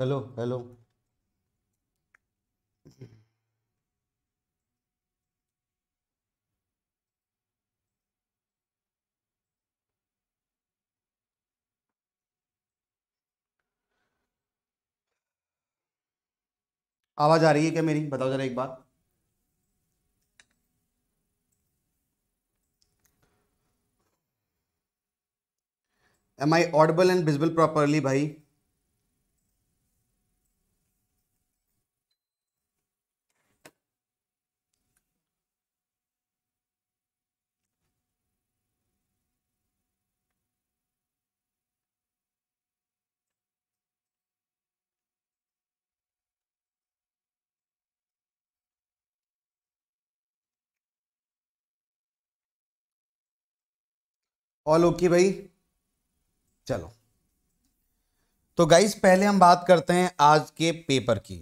Hello hello आवाज आ रही है क्या मेरी बताओ जरा एक बार am I audible and visible properly भाई ऑल ओके भाई चलो तो गाइस पहले हम बात करते हैं आज के पेपर की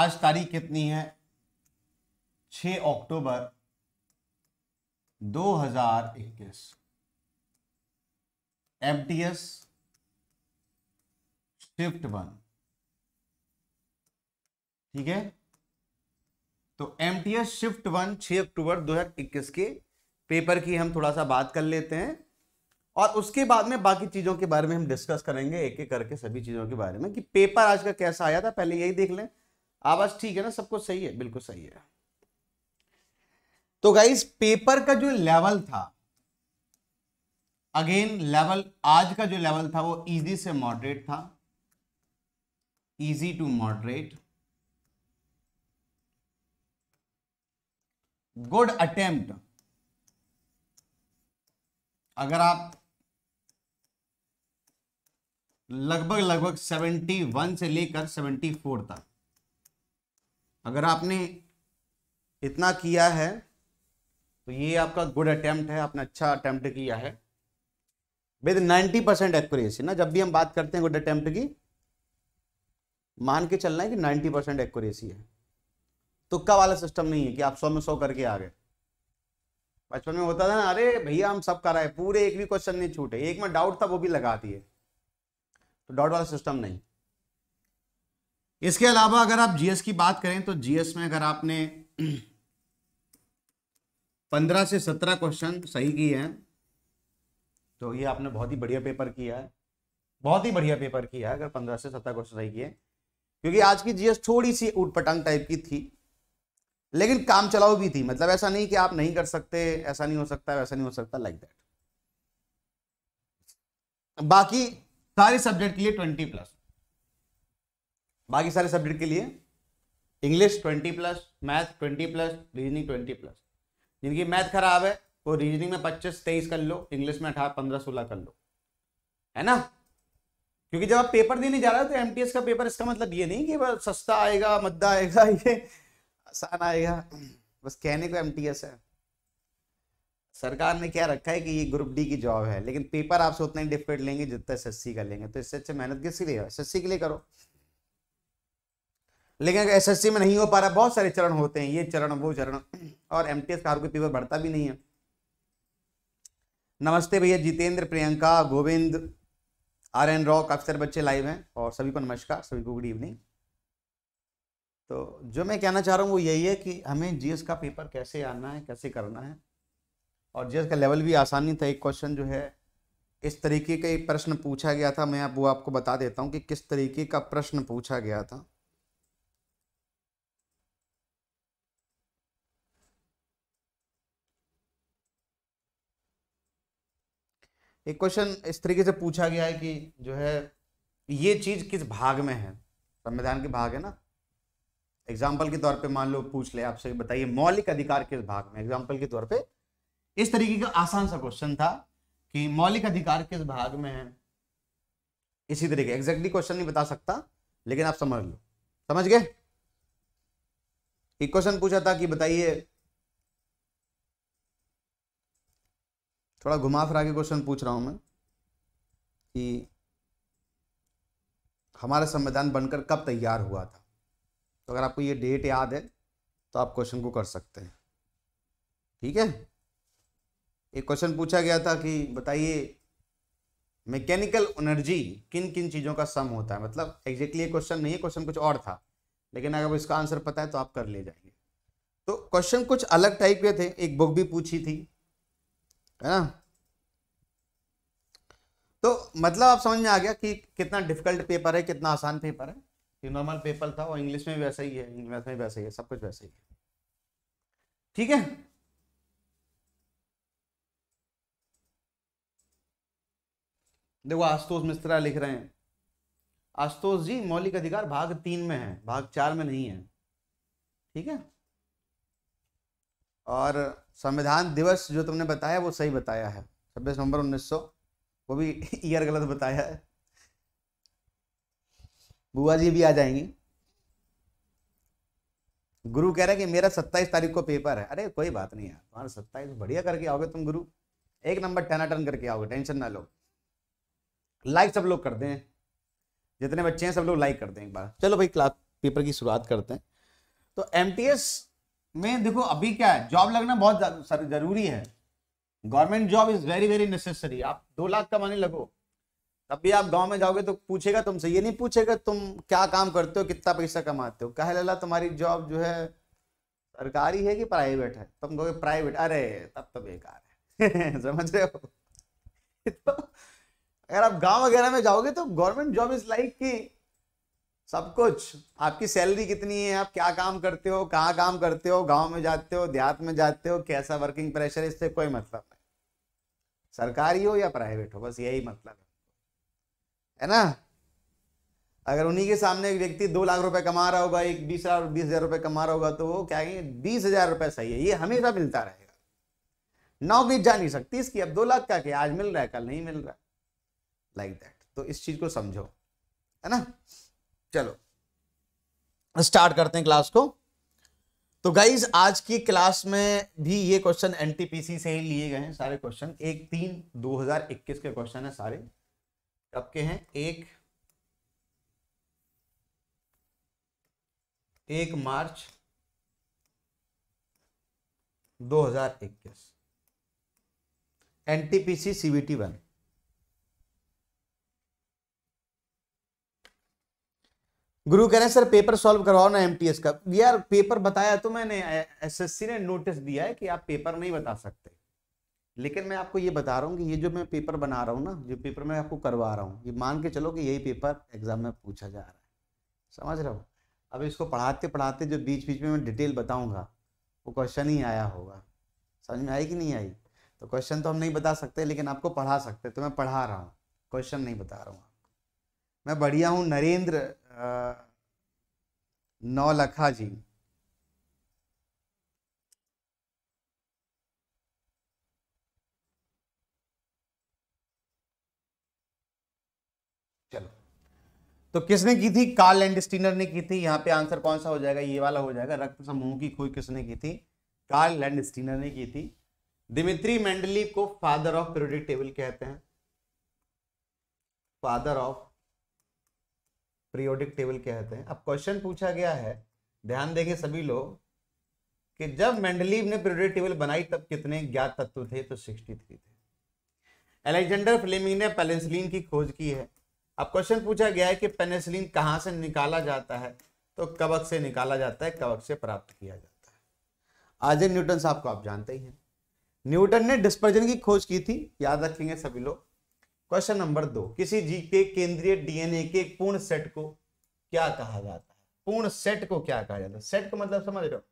आज तारीख कितनी है 6 अक्टूबर 2021 एमटीएस शिफ्ट वन ठीक है तो एमटीएस शिफ्ट वन 6 अक्टूबर 2021 के पेपर की हम थोड़ा सा बात कर लेते हैं और उसके बाद में बाकी चीज़ों के बारे में हम डिस्कस करेंगे एक एक करके सभी चीज़ों के बारे में कि पेपर आज का कैसा आया था पहले यही देख लें आवाज़ ठीक है ना सब कुछ सही है बिल्कुल सही है तो गाइज पेपर का जो लेवल था अगेन लेवल आज का जो लेवल था वो इजी से मॉडरेट था easy to moderate good attempt अगर आप लगभग लगभग 71 से लेकर 74 तक अगर आपने इतना किया है तो ये आपका गुड अटेम्प्ट है आपने अच्छा अटेम्प्ट किया है विद 90 परसेंट एक्यूरेसी ना जब भी हम बात करते हैं गुड अटेम्प्ट की मान के चलना है कि 90 परसेंट एक्यूरेसी है तुक्का वाला सिस्टम नहीं है कि आप सौ में सौ करके आ गए बचपन में होता था ना अरे भैया हम सब कराए पूरे एक भी क्वेश्चन नहीं छूटे एक में डाउट था वो भी लगा दिए तो डाउट वाला सिस्टम नहीं इसके अलावा अगर आप जीएस की बात करें तो जीएस में अगर आपने पंद्रह से सत्रह क्वेश्चन सही किए हैं तो ये आपने बहुत ही बढ़िया पेपर किया है बहुत ही बढ़िया पेपर किया है अगर पंद्रह से सत्रह क्वेश्चन सही किए क्योंकि आज की जीएस थोड़ी सी ऊटपटांग टाइप की थी लेकिन काम चलाओ भी थी मतलब ऐसा नहीं कि आप नहीं कर सकते ऐसा नहीं हो सकता वैसा नहीं हो सकता लाइक like दैट बाकी सारे सब्जेक्ट के लिए ट्वेंटी प्लस बाकी सारे सब्जेक्ट के लिए English twenty plus math twenty plus reasoning twenty plus जिनकी मैथ खराब है वो रीजनिंग में पच्चीस तेईस कर लो इंग्लिश में अठारह पंद्रह सोलह कर लो है ना क्योंकि जब आप पेपर देने जा रहे हो तो एमटीएस का पेपर इसका मतलब ये नहीं कि सस्ता आएगा मद्दा आएगा ये आसान आएगा बस कहने को एमटीएस है सरकार ने क्या रखा है कि ये ग्रुप डी की जॉब है लेकिन पेपर आपसे उतना ही डिफिकल्ट लेंगे जितना एस का लेंगे तो इससे अच्छे मेहनत किसके लिए एस के लिए करो लेकिन अगर एस में नहीं हो पा रहा बहुत सारे चरण होते हैं ये चरण वो चरण और एम टी एस का पेपर बढ़ता भी नहीं है नमस्ते भैया Jitendra Priyanka Govind R N rock अक्सर बच्चे लाइव हैं और सभी को नमस्कार सभी को गुड इवनिंग तो जो मैं कहना चाह रहा हूँ वो यही है कि हमें जीएस का पेपर कैसे आना है कैसे करना है और जीएस का लेवल भी आसानी था एक क्वेश्चन जो है इस तरीके का एक प्रश्न पूछा गया था मैं अब वो आपको बता देता हूँ कि किस तरीके का प्रश्न पूछा गया था एक क्वेश्चन इस तरीके से पूछा गया है कि जो है ये चीज किस भाग में है संविधान के भाग है ना एग्जाम्पल के तौर पे मान लो पूछ ले आपसे बताइए मौलिक अधिकार किस भाग में एग्जाम्पल के तौर पे इस तरीके का आसान सा क्वेश्चन था कि मौलिक अधिकार किस भाग में है इसी तरीके एग्जैक्टली क्वेश्चन नहीं बता सकता लेकिन आप समझ लो समझ गए एक क्वेश्चन पूछा था कि बताइए थोड़ा घुमा फिरा के क्वेश्चन पूछ रहा हूं मैं कि हमारा संविधान बनकर कब तैयार हुआ था तो अगर आपको ये डेट याद है तो आप क्वेश्चन को कर सकते हैं ठीक है एक क्वेश्चन पूछा गया था कि बताइए मैकेनिकल एनर्जी किन किन चीज़ों का सम होता है मतलब एग्जैक्टली ये क्वेश्चन नहीं है क्वेश्चन कुछ और था लेकिन अगर इसका आंसर पता है तो आप कर ले जाएंगे तो क्वेश्चन कुछ अलग टाइप के थे एक बुक भी पूछी थी है ना तो मतलब आप समझ में आ गया कि कितना डिफिकल्ट पेपर है कितना आसान पेपर है ये नॉर्मल पेपर था और इंग्लिश में भी वैसा ही है मैथ में वैसा ही है सब कुछ वैसा ही है ठीक है देखो आशुतोष मिश्रा लिख रहे हैं आशुतोष जी मौलिक अधिकार भाग तीन में है भाग चार में नहीं है ठीक है और संविधान दिवस जो तुमने बताया वो सही बताया है छब्बीस नवंबर उन्नीस सौ वो भी ईयर गलत बताया है बुआ जी भी आ जाएंगी गुरु कह रहे कि मेरा सत्ताईस तारीख को पेपर है अरे कोई बात नहीं यार तुम्हारा सत्ताईस बढ़िया करके आओगे तुम गुरु एक नंबर टना टन करके आओगे टेंशन ना लो लाइक सब लोग कर दें जितने बच्चे हैं सब लोग लाइक कर दें एक बार चलो भाई क्लास पेपर की शुरुआत करते हैं तो एम में देखो अभी क्या है जॉब लगना बहुत जरूरी है government job is very very necessary आप दो लाख कमाने लगो तब भी आप गांव में जाओगे तो पूछेगा तुमसे ये नहीं पूछेगा तुम क्या काम करते हो कितना पैसा कमाते हो कह लला तुम्हारी जॉब जो है सरकारी है कि प्राइवेट है तुम कहोगे प्राइवेट अरे तब तो बेकार है समझ रहे हो तो अगर आप गांव वगैरह में जाओगे तो गवर्नमेंट जॉब इज लाइक कि सब कुछ आपकी सैलरी कितनी है आप क्या काम करते हो कहाँ काम करते हो गांव में जाते हो देहात में जाते हो कैसा वर्किंग प्रेशर इससे कोई मतलब नहीं सरकारी हो या प्राइवेट हो बस यही मतलब है है ना अगर उन्हीं के सामने एक व्यक्ति दो लाख रुपए कमा रहा होगा एक बीस लाख बीस हजार रुपए कमा रहा होगा तो वो क्या कहेंगे बीस हजार रुपये सही है ये हमेशा मिलता रहेगा नौ बीस जा नहीं सकती इसकी अब दो लाख का क्या आज मिल रहा है कल नहीं मिल रहा लाइक like दैट तो इस चीज को समझो है ना चलो स्टार्ट करते हैं क्लास को तो गाइज आज की क्लास में भी ये क्वेश्चन एनटीपीसी से ही लिए गए हैं सारे क्वेश्चन एक तीन 2021 के क्वेश्चन है सारे कब के हैं एक एक मार्च 2021 एनटीपीसी सीबीटी वन गुरु कह रहे हैं सर पेपर सॉल्व करवाओ ना एमटीएस का यार पेपर बताया तो मैंने एसएससी ने नोटिस दिया है कि आप पेपर नहीं बता सकते लेकिन मैं आपको ये बता रहा हूँ कि ये जो मैं पेपर बना रहा हूँ ना जो पेपर मैं आपको करवा रहा हूँ ये मान के चलो कि यही पेपर एग्जाम में पूछा जा रहा है समझ रहे हो अब इसको पढ़ाते पढ़ाते जो बीच बीच में मैं डिटेल बताऊँगा वो क्वेश्चन ही आया होगा समझ में आई कि नहीं आई तो क्वेश्चन तो हम नहीं बता सकते लेकिन आपको पढ़ा सकते तो मैं पढ़ा रहा हूँ क्वेश्चन नहीं बता रहा हूँ मैं बढ़िया हूँ नरेंद्र नौलखा जी तो किसने की थी कार्ल लैंडस्टीनर ने की थी यहाँ पे आंसर कौन सा हो जाएगा ये वाला हो जाएगा रक्त समूह की खोज किसने की थी कार्ल लैंडस्टीनर ने की थी दिमित्री मेंडली को फादर ऑफ पीरियोडिक टेबल कहते हैं फादर ऑफ पीरियोडिक टेबल कहते हैं अब क्वेश्चन पूछा गया है ध्यान देंगे सभी लोग कि जब मेंडलीव ने पीरियोडिक टेबल बनाई तब कितने ज्ञात तत्व थे तो 63 थे एलेक्जेंडर फ्लेमिंग ने पेलेंसिलीन की खोज की है अब क्वेश्चन पूछा गया है कि पेनेसिलिन कहाँ से निकाला जाता है तो कवक से निकाला जाता है कवक से प्राप्त किया जाता है आज न्यूटन साहब को आप जानते ही हैं न्यूटन ने डिस्पर्जन की खोज की थी याद रखेंगे सभी लोग क्वेश्चन नंबर दो किसी जीव के केंद्रीय डीएनए के पूर्ण सेट को क्या कहा जाता है पूर्ण सेट को क्या कहा जाता है सेट को मतलब समझ रहे हो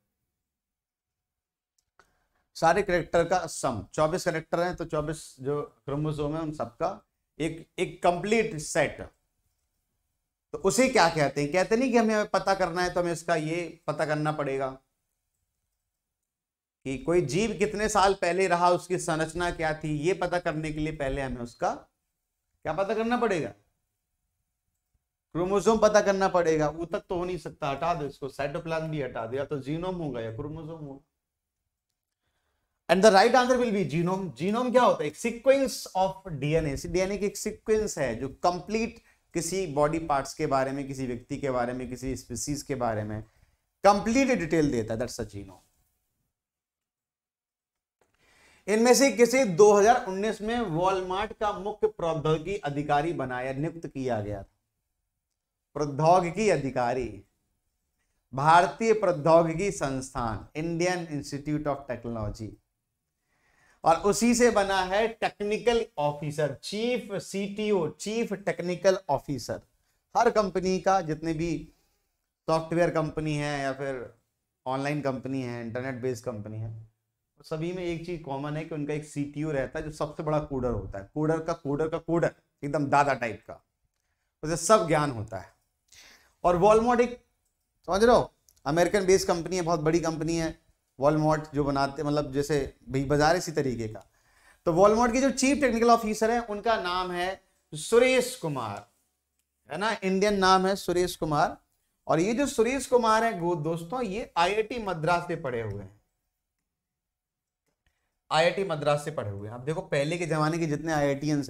सारे करेक्टर का सम 24 करेक्टर हैं तो 24 जो क्रोमोसोम है उन सबका एक एक कंप्लीट सेट तो उसे क्या कहते हैं कहते नहीं कि हमें पता करना है तो हमें उसका ये पता करना पड़ेगा कि कोई जीव कितने साल पहले रहा उसकी संरचना क्या थी ये पता करने के लिए पहले हमें उसका क्या पता करना पड़ेगा क्रोमोसोम पता करना पड़ेगा वो तक तो हो नहीं सकता हटा दो इसको साइटोप्लाज्म भी हटा दो या तो जीनोम होगा या क्रोमोसोम होगा and the right answer will be genome genome क्या होता है एक सीक्वेंस ऑफ डीएनए डीएनए की एक सीक्वेंस है जो कंप्लीट किसी बॉडी पार्ट्स के बारे में किसी व्यक्ति के बारे में किसी स्पीसीज के बारे में कंप्लीट डिटेल देता है दैट्स अ जीनोम इनमें से किसी 2019 में वॉलमार्ट का मुख्य प्रौद्योगिकी अधिकारी बनाया नियुक्त किया गया था प्रौद्योगिकी अधिकारी भारतीय प्रौद्योगिकी संस्थान इंडियन इंस्टीट्यूट ऑफ टेक्नोलॉजी और उसी से बना है technical officer chief CTO chief technical officer हर कंपनी का जितने भी सॉफ्टवेयर कंपनी है या फिर ऑनलाइन कंपनी है इंटरनेट बेस्ड कंपनी है सभी में एक चीज कॉमन है कि उनका एक सीटीओ रहता है जो सबसे बड़ा कोडर होता है कोडर का कोडर का कोडर एकदम दादा टाइप का उसे सब ज्ञान होता है और वॉलमोट एक समझ रहे हो अमेरिकन बेस्ड कंपनी है बहुत बड़ी कंपनी है वॉलमोट जो बनाते मतलब जैसे भाई बाजार इसी तरीके का तो वॉलमोट के जो चीफ टेक्निकल ऑफिसर हैं उनका नाम है सुरेश कुमार है ना इंडियन नाम है सुरेश कुमार और ये जो सुरेश कुमार है दोस्तों ये आईआईटी मद्रास से पढ़े हुए हैं आईआईटी मद्रास से पढ़े हुए हैं आप देखो पहले के जमाने के जितने आई हैं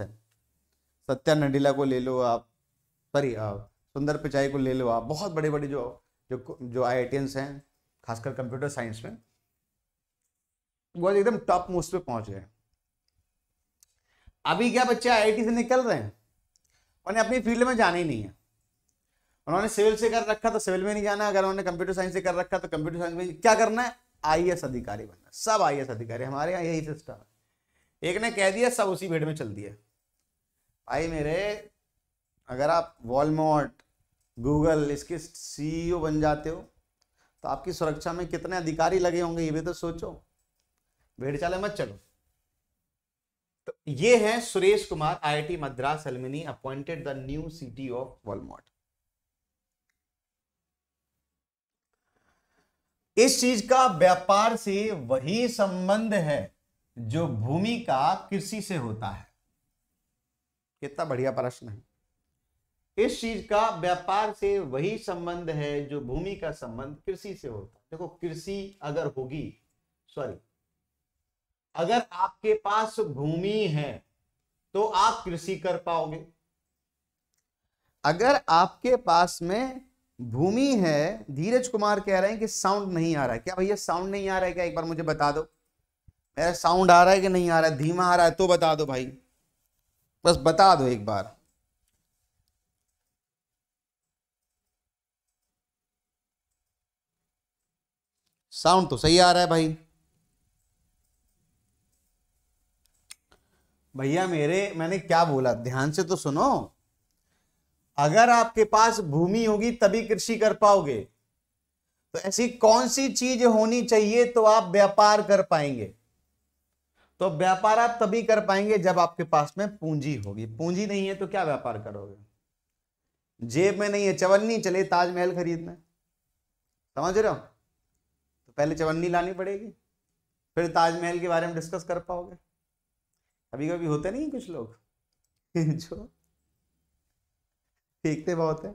सत्या नडीला को ले लो आप सॉरी सुंदर पिचाई को ले लो आप बहुत बड़े बड़े जो जो जो आई हैं खासकर कंप्यूटर साइंस में वो एकदम टॉप मोस्ट पे पहुंच गए अभी क्या बच्चे आई से निकल रहे हैं उन्हें अपनी फील्ड में जाना ही नहीं है उन्होंने सिविल से कर रखा तो सिविल में नहीं जाना अगर उन्होंने कंप्यूटर साइंस से कर रखा तो कंप्यूटर साइंस में क्या करना है आई अधिकारी बनना सब आई अधिकारी हमारे यहाँ यही सिस्टम है एक ने कह दिया सब उसी भेड़ में चल दिया भाई मेरे अगर आप वॉलमोट गूगल इसके सीईओ e बन जाते हो तो आपकी सुरक्षा में कितने अधिकारी लगे होंगे ये भी तो सोचो भेड़ चाले मत चलो तो ये है Suresh Kumar IIT Madras alumni appointed the new city of Walmart इस चीज का व्यापार से वही संबंध है जो भूमि का कृषि से होता है कितना बढ़िया प्रश्न है इस चीज का व्यापार से वही संबंध है जो भूमि का संबंध कृषि से होता है देखो कृषि अगर होगी सॉरी अगर आपके पास भूमि है तो आप कृषि कर पाओगे अगर आपके पास में भूमि है धीरज कुमार कह रहे हैं कि साउंड नहीं आ रहा है क्या भैया साउंड नहीं आ रहा है क्या एक बार मुझे बता दो मेरा साउंड आ रहा है कि नहीं आ रहा है धीमा आ रहा है तो बता दो भाई बस बता दो एक बार साउंड तो सही आ रहा है भाई भैया मेरे मैंने क्या बोला ध्यान से तो सुनो अगर आपके पास भूमि होगी तभी कृषि कर पाओगे तो ऐसी कौन सी चीज होनी चाहिए तो आप व्यापार कर पाएंगे तो व्यापार आप तभी कर पाएंगे जब आपके पास में पूंजी होगी पूंजी नहीं है तो क्या व्यापार करोगे जेब में नहीं है चवन्नी चले ताजमहल खरीदना समझ रहे हो तो पहले चवन्नी लानी पड़ेगी फिर ताजमहल के बारे में डिस्कस कर पाओगे कभी कभी होते नहीं कुछ लोग जो फेंकते बहुत है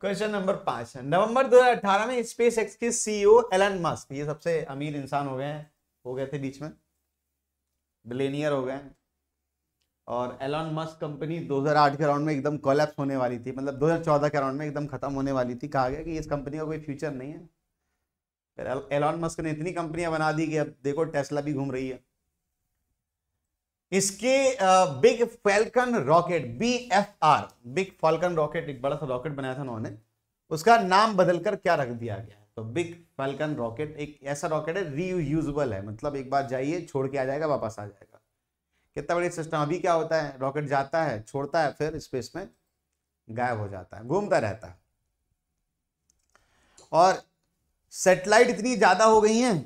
क्वेश्चन नंबर पांच नवंबर 2018 में स्पेस एक्स के सीईओ एलन मस्क ये सबसे अमीर इंसान हो गए हैं हो गए थे बीच में बिलेनियर हो गए और एलन मस्क कंपनी 2008 के राउंड में एकदम कोलेप्स होने वाली थी मतलब 2014 के राउंड में एकदम खत्म होने वाली थी कहा गया कि इस कंपनी का कोई फ्यूचर नहीं है फिर एलॉन मस्क ने इतनी कंपनियां बना दी कि अब देखो टेस्ला भी घूम रही है इसके big Falcon rocket B F R big Falcon rocket एक बड़ा सा रॉकेट बनाया था उन्होंने उसका नाम बदलकर क्या रख दिया गया तो बिग फैल्कन रॉकेट एक ऐसा रॉकेट है रीयूजेबल है मतलब एक बार जाइए छोड़ के आ जाएगा वापस आ जाएगा कितना बड़ी सिस्टम अभी क्या होता है रॉकेट जाता है छोड़ता है फिर स्पेस में गायब हो जाता है घूमता रहता है और सेटेलाइट इतनी ज़्यादा हो गई हैं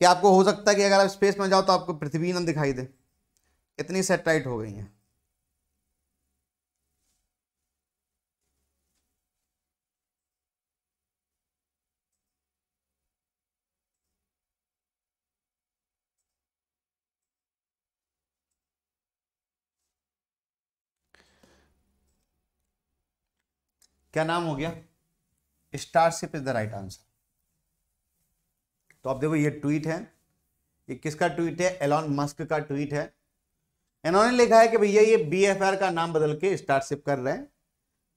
कि आपको हो सकता है कि अगर आप स्पेस में जाओ तो आपको पृथ्वी ना दिखाई दे इतनी सेटेलाइट हो गई हैं क्या नाम हो गया Starship is the right answer तो आप देखो ये ट्वीट है ये किसका ट्वीट है एलॉन मस्क का ट्वीट है इन्होंने लिखा है कि भैया ये बी का नाम बदल के स्टारशिप कर रहे हैं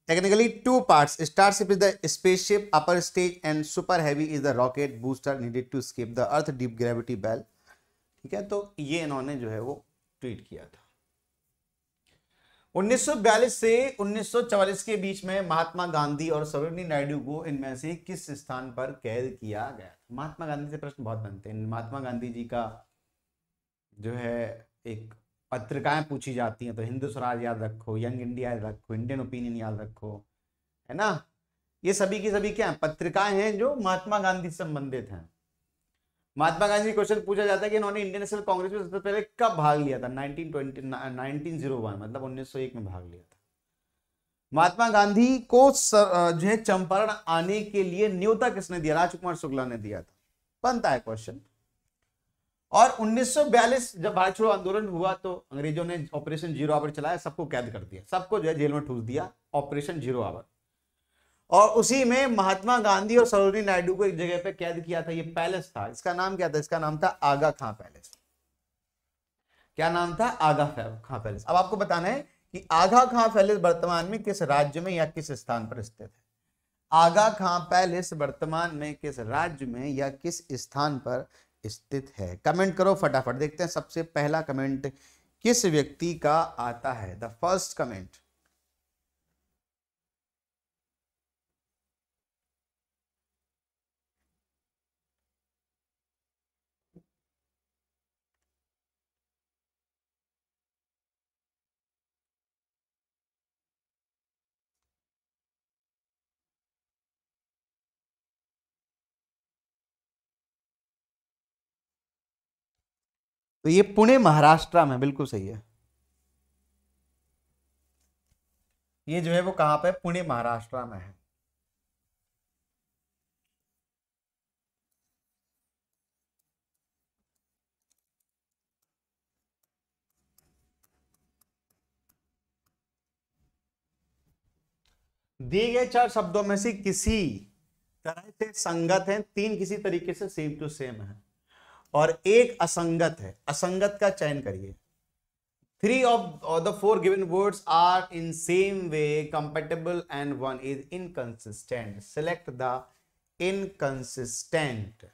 technically two part Starship is the spaceship upper stage and super heavy is the rocket booster needed to escape the earth deep gravity well ठीक है तो ये इन्होंने जो है वो ट्वीट किया था 1942 से 1944 के बीच में महात्मा गांधी और सरोजनी नायडू को इनमें से किस स्थान पर कैद किया गया महात्मा गांधी से प्रश्न बहुत बनते हैं महात्मा गांधी जी का जो है एक पत्रिकाएं पूछी जाती हैं तो हिंदू स्वराज याद रखो यंग इंडिया याद रखो इंडियन ओपिनियन याद रखो है ना ये सभी की सभी क्या है पत्रिकाएं हैं जो महात्मा गांधी से संबंधित हैं महात्मा गांधी क्वेश्चन पूछा जाता है कि इन्होंने इंडियन नेशनल कांग्रेस में सबसे पहले कब भाग लिया था 1920 1901 मतलब 1901 में भाग लिया था महात्मा गांधी को जो है चंपारण आने के लिए न्योता किसने दिया राजकुमार शुक्ला ने दिया था बनता है क्वेश्चन और 1942 जब भारत छोड़ो आंदोलन हुआ तो अंग्रेजों ने ऑपरेशन जीरो आवर चलाया सबको कैद कर दिया सबको जो है जेल में ठूस दिया ऑपरेशन जीरो आवर और उसी में महात्मा गांधी और सरोजनी नायडू को एक जगह पे कैद किया था ये पैलेस था इसका नाम क्या था इसका नाम था आगा खां पैलेस क्या नाम था आगा खां पैलेस अब आपको बताना है कि आगा खां पैलेस वर्तमान में किस राज्य में या किस स्थान पर स्थित है आगा खां पैलेस वर्तमान में किस राज्य में या किस स्थान पर स्थित है कमेंट करो फटाफट देखते हैं सबसे पहला कमेंट किस व्यक्ति का आता है द फर्स्ट कमेंट तो ये पुणे महाराष्ट्र में बिल्कुल सही है ये जो है वो कहां पे पुणे महाराष्ट्र में है दिए गए चार शब्दों में से किसी तरह से संगत है तीन किसी तरीके से सेम टू सेम है और एक असंगत है असंगत का चयन करिए three of the four given words are in same way compatible and one is inconsistent select the inconsistent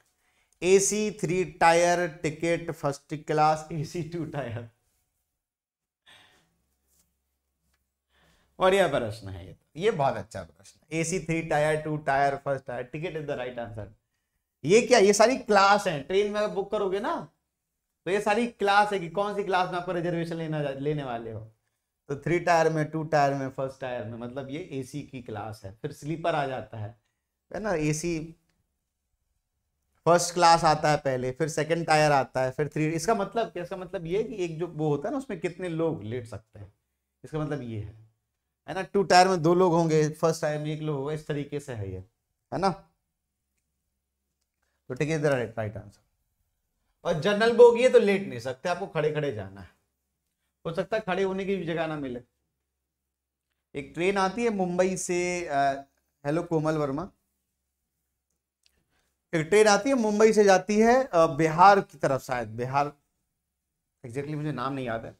AC three tier ticket first class AC two tier बढ़िया प्रश्न है ये ये बहुत अच्छा प्रश्न AC three tier two tier first tier ticket is the right answer ये क्या ये सारी क्लास है ट्रेन में बुक करोगे ना तो ये सारी क्लास है कि कौन सी क्लास में आपको रिजर्वेशन लेना लेने वाले हो तो थ्री टायर में टू टायर में फर्स्ट टायर में मतलब ये एसी की क्लास है फिर स्लीपर आ जाता है है ना एसी फर्स्ट क्लास आता है पहले फिर सेकंड टायर आता है फिर थ्री इसका मतलब क्या इसका मतलब ये है कि एक जो वो होता है ना उसमें कितने लोग लेट सकते हैं इसका मतलब ये है है ना टू टायर में दो लोग होंगे फर्स्ट टायर में एक लोग होगा इस तरीके से है ये है ना तो ticket is the right answer और जनरल बोगी है तो लेट नहीं सकते आपको खड़े खड़े जाना है हो सकता है खड़े होने की भी जगह ना मिले एक ट्रेन आती है मुंबई से हेलो कोमल वर्मा एक ट्रेन आती है मुंबई से जाती है बिहार की तरफ शायद बिहार एग्जैक्टली मुझे नाम नहीं याद है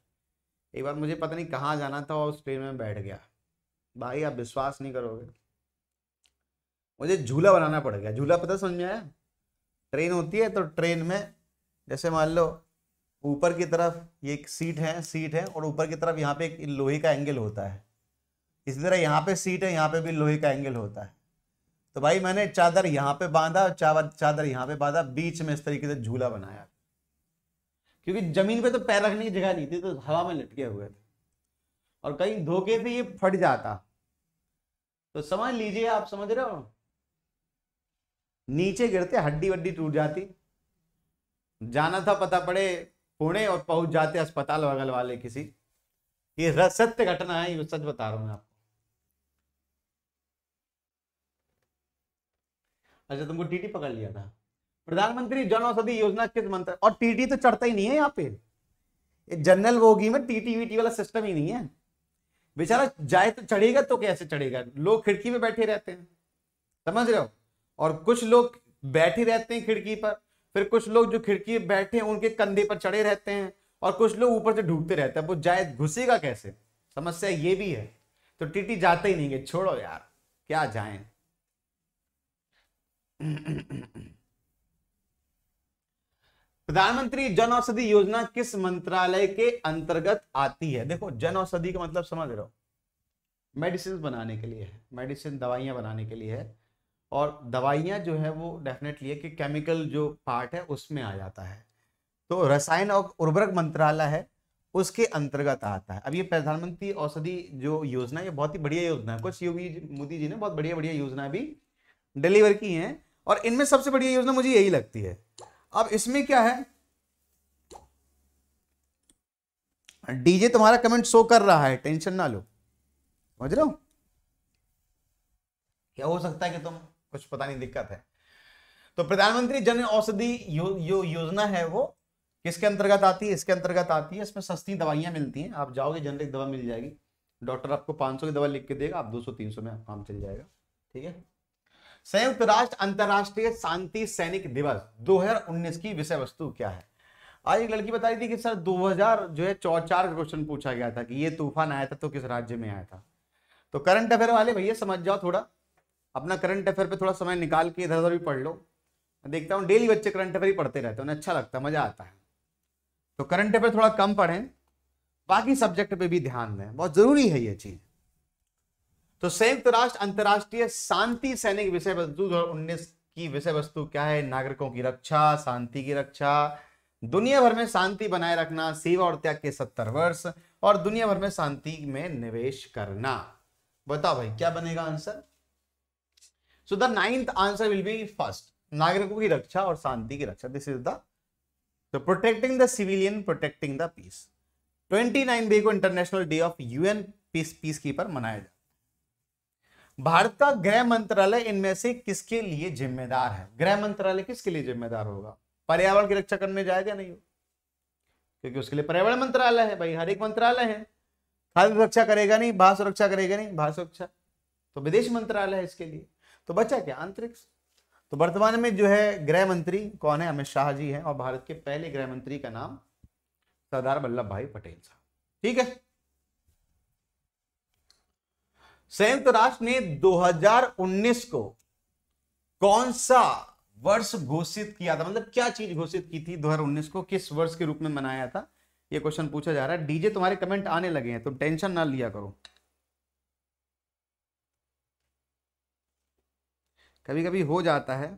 एक बार मुझे पता नहीं कहाँ जाना था और उस ट्रेन में बैठ गया भाई आप विश्वास नहीं करोगे मुझे झूला बनाना पड़ गया झूला पता समझ में आया ट्रेन होती है तो ट्रेन में जैसे मान लो ऊपर की तरफ ये एक सीट है सीट है और ऊपर की तरफ यहाँ पे एक लोहे का एंगल होता है इसी तरह यहाँ पे सीट है यहाँ पे भी लोहे का एंगल होता है तो भाई मैंने चादर यहाँ पे बांधा और चावर चादर यहाँ पे बांधा बीच में इस तरीके से झूला बनाया क्योंकि जमीन पे तो पैर रखने की जगह नहीं थी तो हवा में लटके हुए थे और कहीं धोखे भी ये फट जाता तो समझ लीजिए आप समझ रहे हो नीचे गिरते हड्डी वड्डी टूट जाती जाना था पता पड़े पुणे और पहुंच जाते अस्पताल बगल वाले किसी ये सत्य घटना है ये सच बता रहा हूं मैं आपको अच्छा तुमको टीटी पकड़ लिया था प्रधानमंत्री जन औषधि योजना किस मंत्र और टीटी तो चढ़ता ही नहीं है यहाँ पे जनरल बोगी में टीटी वीटी वाला सिस्टम ही नहीं है बेचारा जाए तो चढ़ेगा तो कैसे चढ़ेगा लोग खिड़की में बैठे रहते हैं समझ रहे हो और कुछ लोग बैठे रहते हैं खिड़की पर फिर कुछ लोग जो खिड़की बैठे हैं उनके कंधे पर चढ़े रहते हैं और कुछ लोग ऊपर से ढूंढते रहते हैं वो जाए घुसेगा कैसे समस्या ये भी है तो टीटी जाते ही नहीं है छोड़ो यार क्या जाए प्रधानमंत्री जन औषधि योजना किस मंत्रालय के अंतर्गत आती है देखो जन औषधि का मतलब समझ रहे हो मेडिसिन बनाने के लिए है मेडिसिन दवाइयां बनाने के लिए है और दवाइयाँ जो है वो डेफिनेटली कि केमिकल जो पार्ट है उसमें आ जाता है तो रसायन और उर्वरक मंत्रालय है उसके अंतर्गत आता है अब ये प्रधानमंत्री औषधि जो योजना ये बहुत ही बढ़िया योजना है कुछ योगी मोदी जी ने बहुत बढ़िया बढ़िया योजना भी डिलीवर की हैं और इनमें सबसे बढ़िया योजना मुझे यही लगती है अब इसमें क्या है डीजे तुम्हारा कमेंट शो कर रहा है टेंशन ना लो समझ रहे हो क्या हो सकता है कि तुम कुछ पता नहीं दिक्कत है तो प्रधानमंत्री जन औषधि यो, यो, योजना है वो किसके अंतर्गत आती है इसके अंतर्गत आती है इसमें सस्ती दवाइयां मिलती हैं आप जाओगे जनरिक दवा मिल जाएगी डॉक्टर आपको 500 की दवा लिख के देगा आप 200 300 में काम चल जाएगा ठीक है संयुक्त राष्ट्र अंतर्राष्ट्रीय शांति सैनिक दिवस 2019 की विषय वस्तु क्या है आज एक लड़की बताई थी कि सर 2000 जो है चौ चार क्वेश्चन पूछा गया था कि ये तूफान आया था तो किस राज्य में आया था तो करंट अफेयर वाले भैया समझ जाओ थोड़ा अपना करंट अफेयर पे थोड़ा समय निकाल के इधर उधर भी पढ़ लो मैं देखता हूँ डेली बच्चे करंट अफेयर ही पढ़ते रहते हैं उन्हें अच्छा लगता है मज़ा आता है तो करंट अफेयर थोड़ा कम पढ़ें बाकी सब्जेक्ट पे भी ध्यान दें बहुत ज़रूरी है ये चीज़ तो संयुक्त राष्ट्र अंतर्राष्ट्रीय शांति सैनिक विषय वस्तु दो उन्नीस की विषय वस्तु क्या है नागरिकों की रक्षा शांति की रक्षा दुनिया भर में शांति बनाए रखना सेवा और त्याग के सत्तर वर्ष और दुनिया भर में शांति में निवेश करना बताओ भाई क्या बनेगा answer so the ninth answer will be first नागरिकों की रक्षा और शांति की रक्षा this is the protecting the civilian protecting the peace twenty nine May को international day of UN peace peacekeeper मनाया जाता है भारत का गृह मंत्रालय इनमें से किसके लिए जिम्मेदार है गृह मंत्रालय किसके लिए जिम्मेदार होगा पर्यावरण की रक्षा करने जाएगा नहीं क्योंकि उसके लिए पर्यावरण मंत्रालय है भाई हर एक मंत्रालय है खाद्य सुरक्षा करेगा नहीं भाषा सुरक्षा करेगा नहीं भाषा सुरक्षा तो विदेश मंत्रालय है इसके लिए तो बचा क्या अंतरिक्ष तो वर्तमान में जो है गृह मंत्री कौन है अमित शाह जी हैं और भारत के पहले गृह मंत्री का नाम सरदार वल्लभ भाई पटेल था ठीक है संयुक्त राष्ट्र ने 2019 को कौन सा वर्ष घोषित किया था मतलब क्या चीज घोषित की थी 2019 को किस वर्ष के रूप में मनाया था ये क्वेश्चन पूछा जा रहा है डीजे तुम्हारे कमेंट आने लगे हैं तुम तो टेंशन ना लिया करो कभी कभी हो जाता है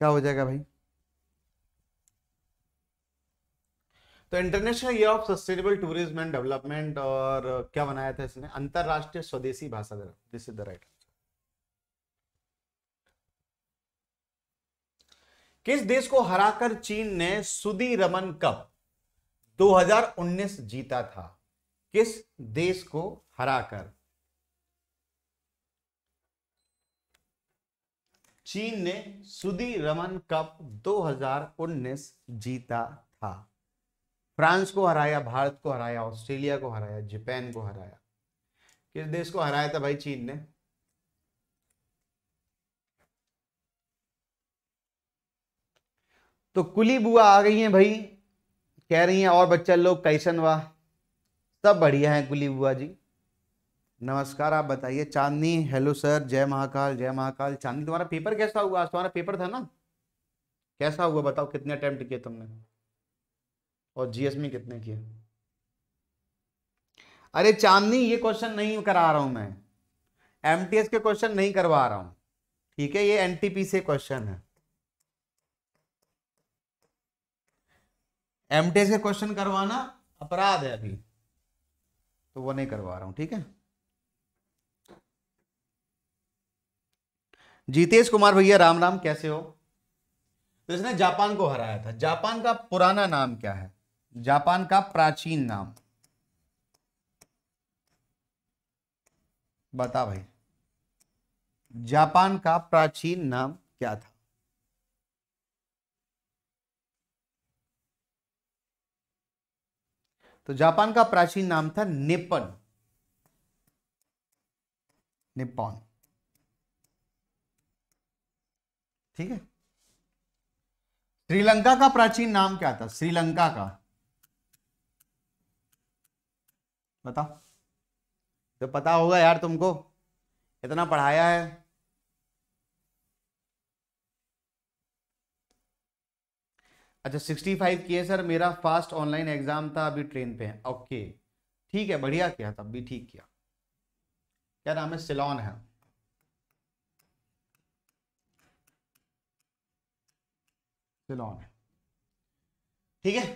क्या हो जाएगा भाई तो international year of sustainable tourism and development और uh, क्या बनाया था इसने अंतरराष्ट्रीय स्वदेशी भाषा दिस इज द राइट किस देश को हराकर चीन ने सुदी रमन कप 2019 जीता था किस देश को हराकर चीन ने सुदी रमन कप 2019 जीता था फ्रांस को हराया भारत को हराया ऑस्ट्रेलिया को हराया जापान को हराया किस देश को हराया था भाई चीन ने तो कुली बुआ आ गई हैं भाई कह रही हैं और बच्चा लोग कैसन वाह सब बढ़िया है कुली बुआ जी नमस्कार आप बताइए चांदनी हेलो सर जय महाकाल जय महाकाल चांदनी तुम्हारा पेपर कैसा हुआ आज तुम्हारा पेपर था ना कैसा हुआ बताओ कितने अटेम्प्ट किए तुमने और जीएस में कितने किए अरे चांदनी ये क्वेश्चन नहीं करा रहा हूं मैं एमटीएस के क्वेश्चन नहीं करवा रहा हूं ठीक है ये एनटीपी से क्वेश्चन है एमटीएस के क्वेश्चन करवाना अपराध है अभी तो वो नहीं करवा रहा हूं ठीक है जीतेश कुमार भैया राम राम कैसे हो तो इसने जापान को हराया था जापान का पुराना नाम क्या है जापान का प्राचीन नाम बता भाई जापान का प्राचीन नाम क्या था तो जापान का प्राचीन नाम था निपन निपॉन ठीक है श्रीलंका का प्राचीन नाम क्या था श्रीलंका का बताओ तो पता होगा यार तुमको इतना पढ़ाया है अच्छा 65 किए सर मेरा फास्ट ऑनलाइन एग्जाम था अभी ट्रेन पे है ओके ठीक है बढ़िया किया तब भी ठीक किया क्या नाम है सिलोन है सिलोन ठीक है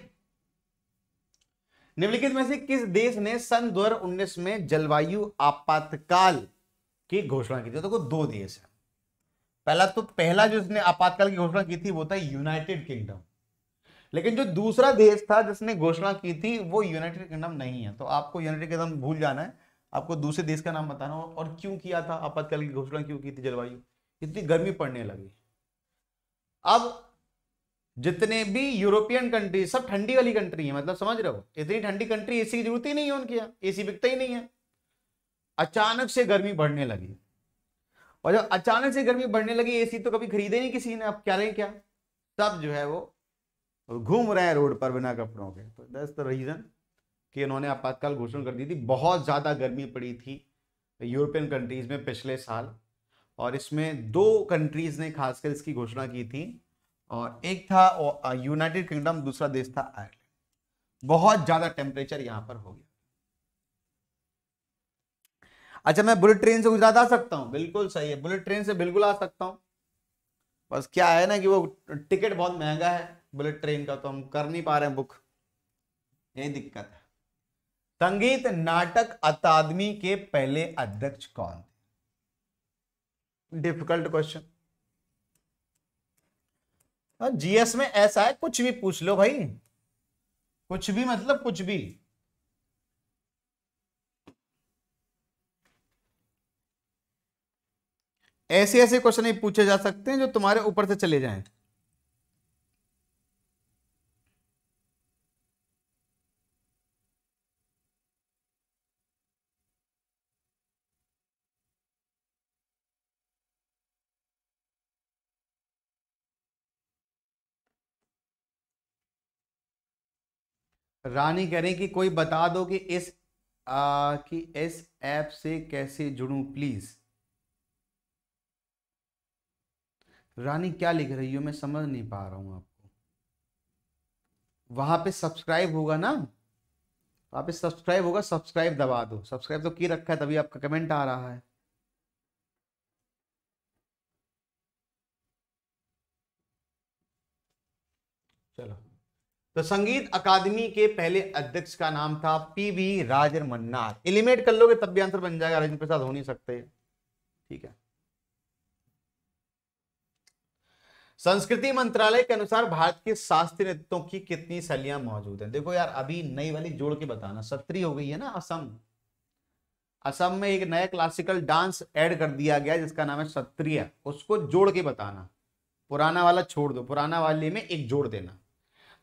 निम्नलिखित में से किस देश ने सन 2019 में जलवायु आपातकाल की घोषणा की थी तो दो देश है पहला तो पहला जो इसने आपातकाल की घोषणा की थी वो था यूनाइटेड किंगडम लेकिन जो दूसरा देश था जिसने घोषणा की थी वो यूनाइटेड किंगडम नहीं है तो आपको यूनाइटेड किंगडम भूल जाना है आपको दूसरे देश का नाम बताना हो और क्यों किया था आपातकाल की घोषणा क्यों की थी जलवायु इतनी गर्मी पड़ने लगी अब जितने भी यूरोपियन कंट्री सब ठंडी वाली कंट्री है मतलब समझ रहे हो इतनी ठंडी कंट्री एसी की जरूरत ही नहीं है उनके यहाँ सी बिकता ही नहीं है अचानक से गर्मी बढ़ने लगी और जब अचानक से गर्मी बढ़ने लगी एसी तो कभी खरीदे नहीं किसी ने अब क्या रहे क्या सब जो है वो घूम रहे हैं रोड पर बिना कपड़ों के तो दस द रीज़न कि उन्होंने आपातकाल घोषणा कर दी थी बहुत ज़्यादा गर्मी पड़ी थी यूरोपियन कंट्रीज़ में पिछले साल और इसमें दो कंट्रीज़ ने खासकर इसकी घोषणा की थी और एक था यूनाइटेड किंगडम दूसरा देश था आयरलैंड बहुत ज्यादा टेम्परेचर यहां पर हो गया अच्छा मैं बुलेट ट्रेन से गुजरात आ सकता हूं बिल्कुल सही है बुलेट ट्रेन से बिल्कुल आ सकता हूँ बस क्या है ना कि वो टिकट बहुत महंगा है बुलेट ट्रेन का तो हम कर नहीं पा रहे हैं बुक यही दिक्कत है संगीत नाटक अकादमी के पहले अध्यक्ष कौन थे डिफिकल्ट क्वेश्चन हाँ, जीएस में ऐसा है कुछ भी पूछ लो भाई कुछ भी मतलब कुछ भी ऐसे ऐसे क्वेश्चन पूछे जा सकते हैं जो तुम्हारे ऊपर से चले जाएं रानी कह रही कि कोई बता दो कि इस आ, कि इस ऐप से कैसे जुड़ूं प्लीज रानी क्या लिख रही हो मैं समझ नहीं पा रहा हूं आपको वहां पे सब्सक्राइब होगा ना वहां पे सब्सक्राइब होगा सब्सक्राइब दबा दो सब्सक्राइब तो की रखा है तभी आपका कमेंट आ रहा है तो संगीत अकादमी के पहले अध्यक्ष का नाम था P V Rajamannar eliminate कर लोगे तब भी आंसर बन जाएगा राजेंद्र प्रसाद हो नहीं सकते ठीक है संस्कृति मंत्रालय के अनुसार भारत के शास्त्रीय नृत्यों की कितनी शैलियां मौजूद हैं देखो यार अभी नई वाली जोड़ के बताना सत्री हो गई है ना असम असम में एक नया क्लासिकल डांस ऐड कर दिया गया जिसका नाम है सत्रिय उसको जोड़ के बताना पुराना वाला छोड़ दो पुराना वाले में एक जोड़ देना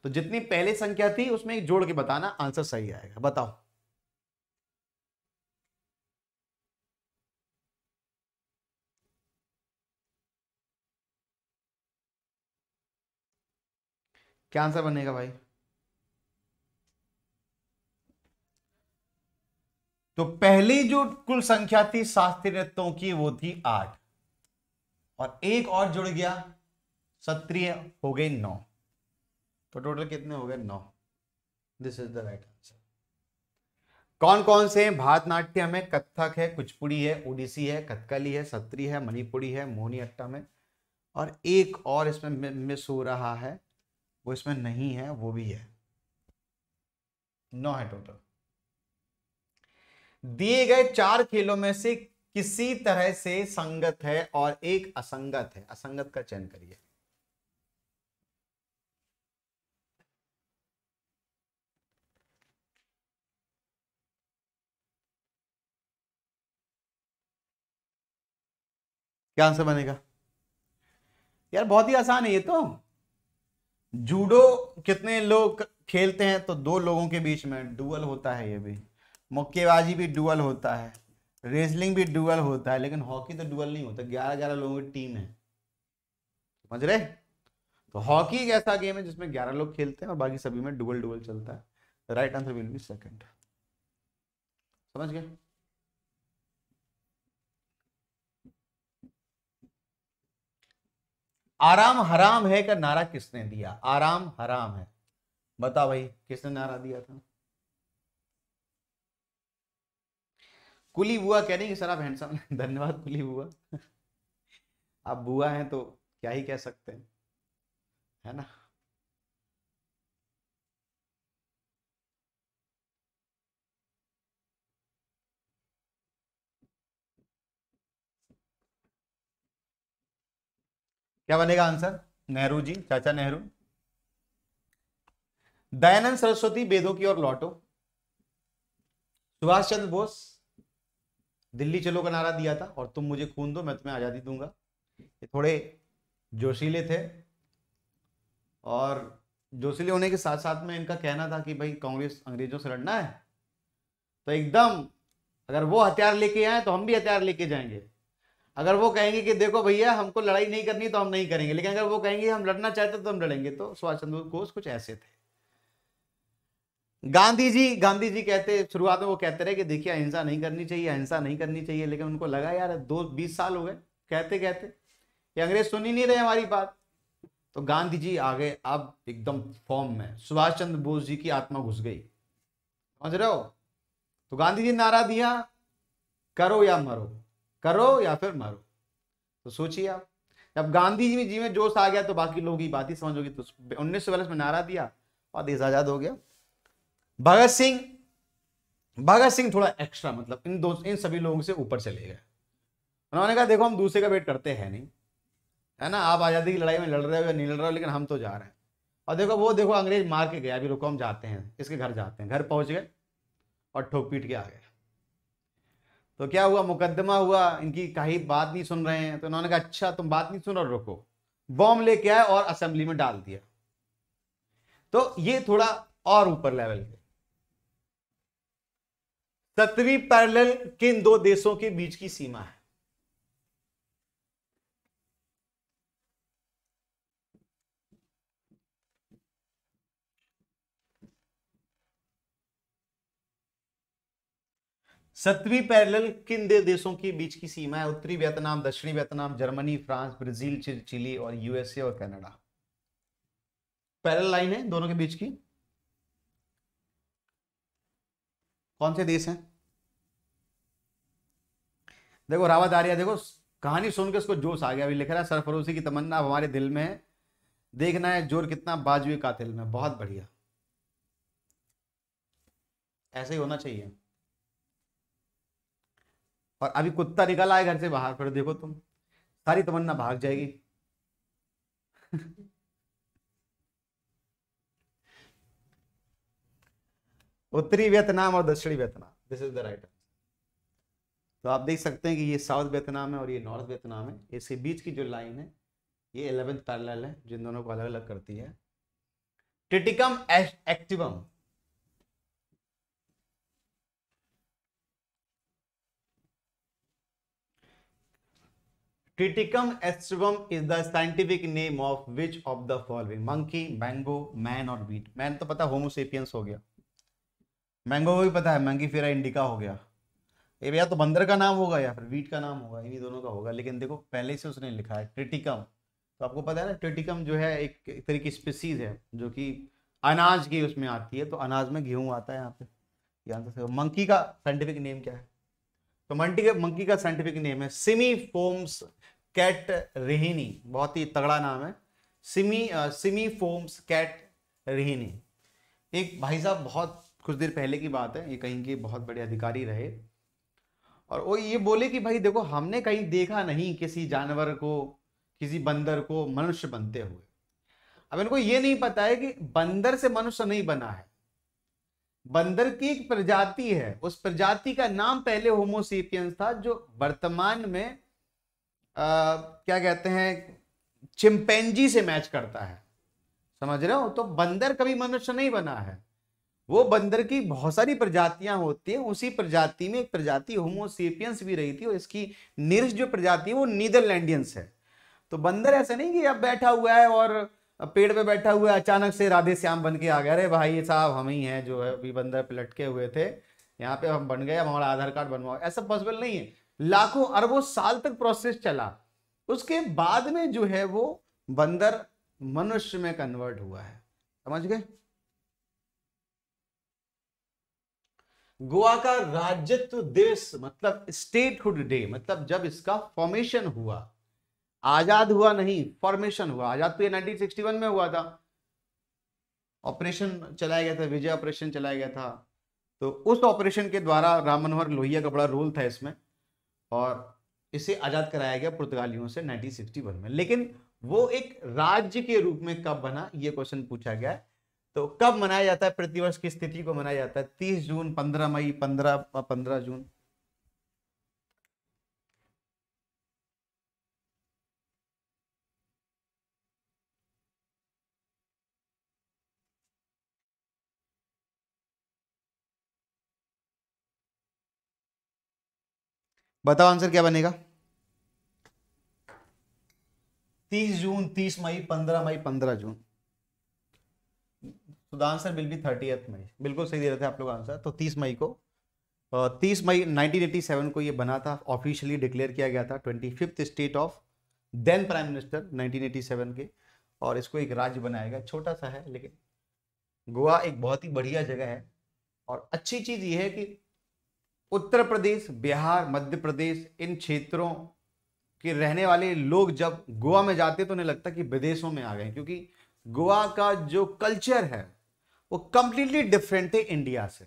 तो जितनी पहले संख्या थी उसमें एक जोड़ के बताना आंसर सही आएगा बताओ क्या आंसर बनेगा भाई तो पहली जो कुल संख्या थी शास्त्रीय नृत्यों की वो थी आठ और एक और जुड़ गया सत्रिय हो गई नौ तो टोटल कितने हो गए नौ this is the right answer कौन कौन से भारतनाट्यम है कथक है कुचपुड़ी है उड़ीसी है कथकली है सत्री है मणिपुरी है मोहनी अट्टम है और एक और इसमें मिस हो रहा है वो इसमें नहीं है वो भी है नौ है टोटल दिए गए चार खेलों में से किसी तरह से संगत है और एक असंगत है असंगत का चयन करिए क्या आंसर बनेगा यार बहुत ही आसान है ये तो जूडो कितने लोग खेलते हैं तो दो लोगों के बीच में डुअल होता है ये भी मुक्केबाजी भी डुअल होता है रेसलिंग भी डुअल होता है लेकिन हॉकी तो डुअल नहीं होता ग्यारह ग्यारह लोगों की टीम है समझ रहे तो हॉकी एक ऐसा गेम है जिसमें ग्यारह लोग खेलते हैं और बाकी सभी में डुअल डुअल चलता है right answer will be second समझ गए आराम हराम है का नारा किसने दिया आराम हराम है बता भाई किसने नारा दिया था कुली बुआ कह रही कि सर आप हैंडसम धन्यवाद कुली बुआ आप बुआ हैं तो क्या ही कह सकते हैं है ना क्या बनेगा आंसर नेहरू जी चाचा नेहरू दयानंद सरस्वती वेदों की ओर लौटो सुभाष चंद्र बोस दिल्ली चलो का नारा दिया था और तुम मुझे खून दो मैं तुम्हें आज़ादी दूंगा ये थोड़े जोशीले थे और जोशीले होने के साथ साथ में इनका कहना था कि भाई कांग्रेस अंग्रेजों से लड़ना है तो एकदम अगर वो हथियार लेके आए तो हम भी हथियार लेके जाएंगे अगर वो कहेंगे कि देखो भैया हमको लड़ाई नहीं करनी तो हम नहीं करेंगे लेकिन अगर वो कहेंगे हम लड़ना चाहते तो हम लड़ेंगे तो सुभाष चंद्र बोस कुछ ऐसे थे गांधी जी गांधी जी कहते शुरुआत में वो कहते रहे कि देखिए अहिंसा नहीं करनी चाहिए अहिंसा नहीं करनी चाहिए लेकिन उनको लगा यार दो बीस साल हो गए कहते कहते ये अंग्रेज सुन ही नहीं रहे हमारी बात तो गांधी जी आ गए अब एकदम फॉर्म में सुभाष चंद्र बोस जी की आत्मा घुस गई समझ रहे हो तो गांधी जी नारा दिया करो या मरो करो या फिर मरो तो सोचिए आप जब गांधी जी में जी में जोश आ गया तो बाकी लोगों की बात ही समझोगे तो उन्नीस सौ में नारा दिया और देश आजाद हो गया भगत सिंह भगत सिंह थोड़ा एक्स्ट्रा मतलब इन दो इन सभी लोगों से ऊपर चले गए उन्होंने कहा देखो हम दूसरे का वेट करते हैं नहीं है ना आप आज़ादी की लड़ाई में लड़ रहे हो या नहीं लड़ रहे हो लेकिन हम तो जा रहे हैं और देखो वो देखो अंग्रेज मार के गया अभी रुको हम जाते हैं इसके घर जाते हैं घर पहुंच गए और ठोक पीट के आ गए तो क्या हुआ मुकदमा हुआ इनकी कहीं बात नहीं सुन रहे हैं तो उन्होंने कहा अच्छा तुम बात नहीं सुन रहे रुको बॉम्ब लेके आए और असेंबली में डाल दिया तो ये थोड़ा और ऊपर लेवल के पैरल पैरेलल किन दो देशों के बीच की सीमा है सत्रहवीं पैरेलल किन दे देशों के बीच की सीमा है उत्तरी वियतनाम दक्षिणी Vietnam Germany France Brazil Chile और यूएसए और कनाडा पैरेलल लाइन है दोनों के बीच की कौन से देश हैं देखो रावत आर्या देखो कहानी सुनकर उसको जोश आ गया अभी लिख रहा है सरफरोशी की तमन्ना हमारे दिल में है देखना है जोर कितना बाजवी कातिल में बहुत बढ़िया ऐसे ही होना चाहिए और अभी कुत्ता निकल आए घर से बाहर फिर देखो तुम सारी तमन्ना भाग जाएगी उत्तरी वियतनाम और दक्षिणी Vietnam this is the right answer तो आप देख सकते हैं कि ये साउथ वियतनाम है और ये नॉर्थ वियतनाम है इसके बीच की जो लाइन है ये इलेवेंथ पैरल है जिन दोनों को अलग अलग करती है Triticum aestivum Triticum aestivum is the scientific name of which of the following monkey mango man और बीट मैन तो पता होमोसेपियंस हो गया मैंगो को भी पता है मंकी फेरा इंडिका हो गया ये या तो बंदर का नाम होगा या फिर वीट का नाम होगा इन्हीं दोनों का होगा लेकिन देखो पहले से उसने लिखा है ट्रिटिकम तो आपको पता है ना ट्रिटिकम जो है एक, एक तरह की स्पीसीज है जो कि अनाज की उसमें आती है तो अनाज में गेहूं आता है यहाँ पे मंकी का साइंटिफिक नेम क्या है तो मंटी का मंकी का साइंटिफिक नेम है सिमी फोम्स कैट रिहिनी बहुत ही तगड़ा नाम है सिमी आ, सिमी फोम्स कैट रिहिनी एक भाई साहब बहुत कुछ देर पहले की बात है ये कहीं के बहुत बड़े अधिकारी रहे और वो ये बोले कि भाई देखो हमने कहीं देखा नहीं किसी जानवर को किसी बंदर को मनुष्य बनते हुए अब इनको ये नहीं पता है कि बंदर से मनुष्य नहीं बना है बंदर की एक प्रजाति है उस प्रजाति का नाम पहले होमोसेपियंस था जो वर्तमान में आ, क्या कहते हैं चिंपेंजी से मैच करता है समझ रहे हो तो बंदर कभी मनुष्य नहीं बना है वो बंदर की बहुत सारी प्रजातियां होती हैं उसी प्रजाति में एक प्रजाति होमोसेपियंस भी रही थी और इसकी निर्ज जो प्रजाति है वो नीदरलैंडियंस है तो बंदर ऐसा नहीं कि अब बैठा हुआ है और अब पेड़ पे बैठा हुआ अचानक से राधे श्याम बन के आ गया अरे भाई साहब हम ही हैं जो है अभी बंदर पे लटके हुए थे यहाँ पे हम बन गए अब हमारा आधार कार्ड बनवाओ ऐसा पॉसिबल नहीं है लाखों अरबों साल तक प्रोसेस चला उसके बाद में जो है वो बंदर मनुष्य में कन्वर्ट हुआ है समझ गए गोवा का राजत्व दिवस मतलब स्टेटहुड डे मतलब जब इसका फॉर्मेशन हुआ आजाद हुआ नहीं फॉर्मेशन हुआ आजाद तो ये 1961 में हुआ था ऑपरेशन चलाया गया था विजय ऑपरेशन चलाया गया था तो उस ऑपरेशन के द्वारा राम मनोहर लोहिया का बड़ा रोल था इसमें और इसे आजाद कराया गया पुर्तगालियों से 1961 में लेकिन वो एक राज्य के रूप में कब बना ये क्वेश्चन पूछा गया है तो कब मनाया जाता है प्रतिवर्ष की स्थिति को मनाया जाता है 30 जून 15 मई 15 पंद्रह जून बताओ आंसर क्या बनेगा तीस जून तीस मई पंद्रह मई पंद्रह जून तो the answer will be thirty May बिल्कुल सही दे रहे थे आप लोग आंसर तो तीस मई को तीस मई 1987 को ये बना था ऑफिशियली डिक्लेयर किया गया था twenty fifth state of then prime minister 1987 के और इसको एक राज्य बनाया गया छोटा सा है लेकिन गोवा एक बहुत ही बढ़िया जगह है और अच्छी चीज़ ये है कि उत्तर प्रदेश बिहार मध्य प्रदेश इन क्षेत्रों के रहने वाले लोग जब गोवा में जाते तो उन्हें लगता कि विदेशों में आ गए क्योंकि गोवा का जो कल्चर है वो कंप्लीटली डिफरेंट है इंडिया से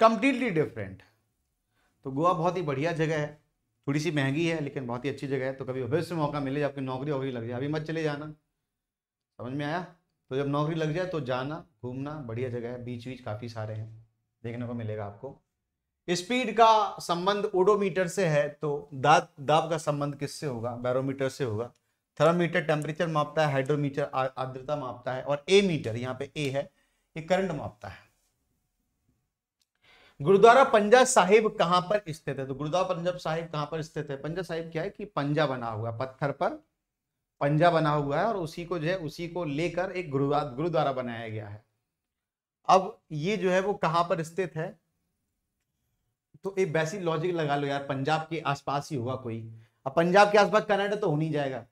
कंप्लीटली डिफरेंट है तो गोवा बहुत ही बढ़िया जगह है थोड़ी सी महंगी है लेकिन बहुत ही अच्छी जगह है तो कभी भविष्य में मौका मिले आपकी नौकरी वोकरी लग जाए अभी मत चले जाना समझ में आया तो जब नौकरी लग जाए तो जाना घूमना बढ़िया जगह है बीच बीच काफ़ी सारे हैं देखने को मिलेगा आपको स्पीड का संबंध ओडोमीटर से है तो दाब दाब का संबंध किससे होगा बैरोमीटर से होगा थर्मामीटर टेम्परेचर मापता है हाइड्रोमीटर आर्द्रता मापता है और ए मीटर यहाँ पे ए है ये करंट मापता है गुरुद्वारा पंजा साहिब कहाँ पर स्थित है तो गुरुद्वारा पंजाब साहिब कहाँ पर स्थित है पंजा साहिब क्या है कि पंजा बना हुआ है पत्थर पर पंजा बना हुआ है और उसी को जो है उसी को लेकर एक गुरुद्वारा गुरुद्वारा बनाया गया है अब ये जो है वो कहाँ पर स्थित है तो एक वैसी लॉजिक लगा लो यार पंजाब के आसपास ही होगा कोई अब पंजाब के आसपास कनाडा तो हो नहीं जाएगा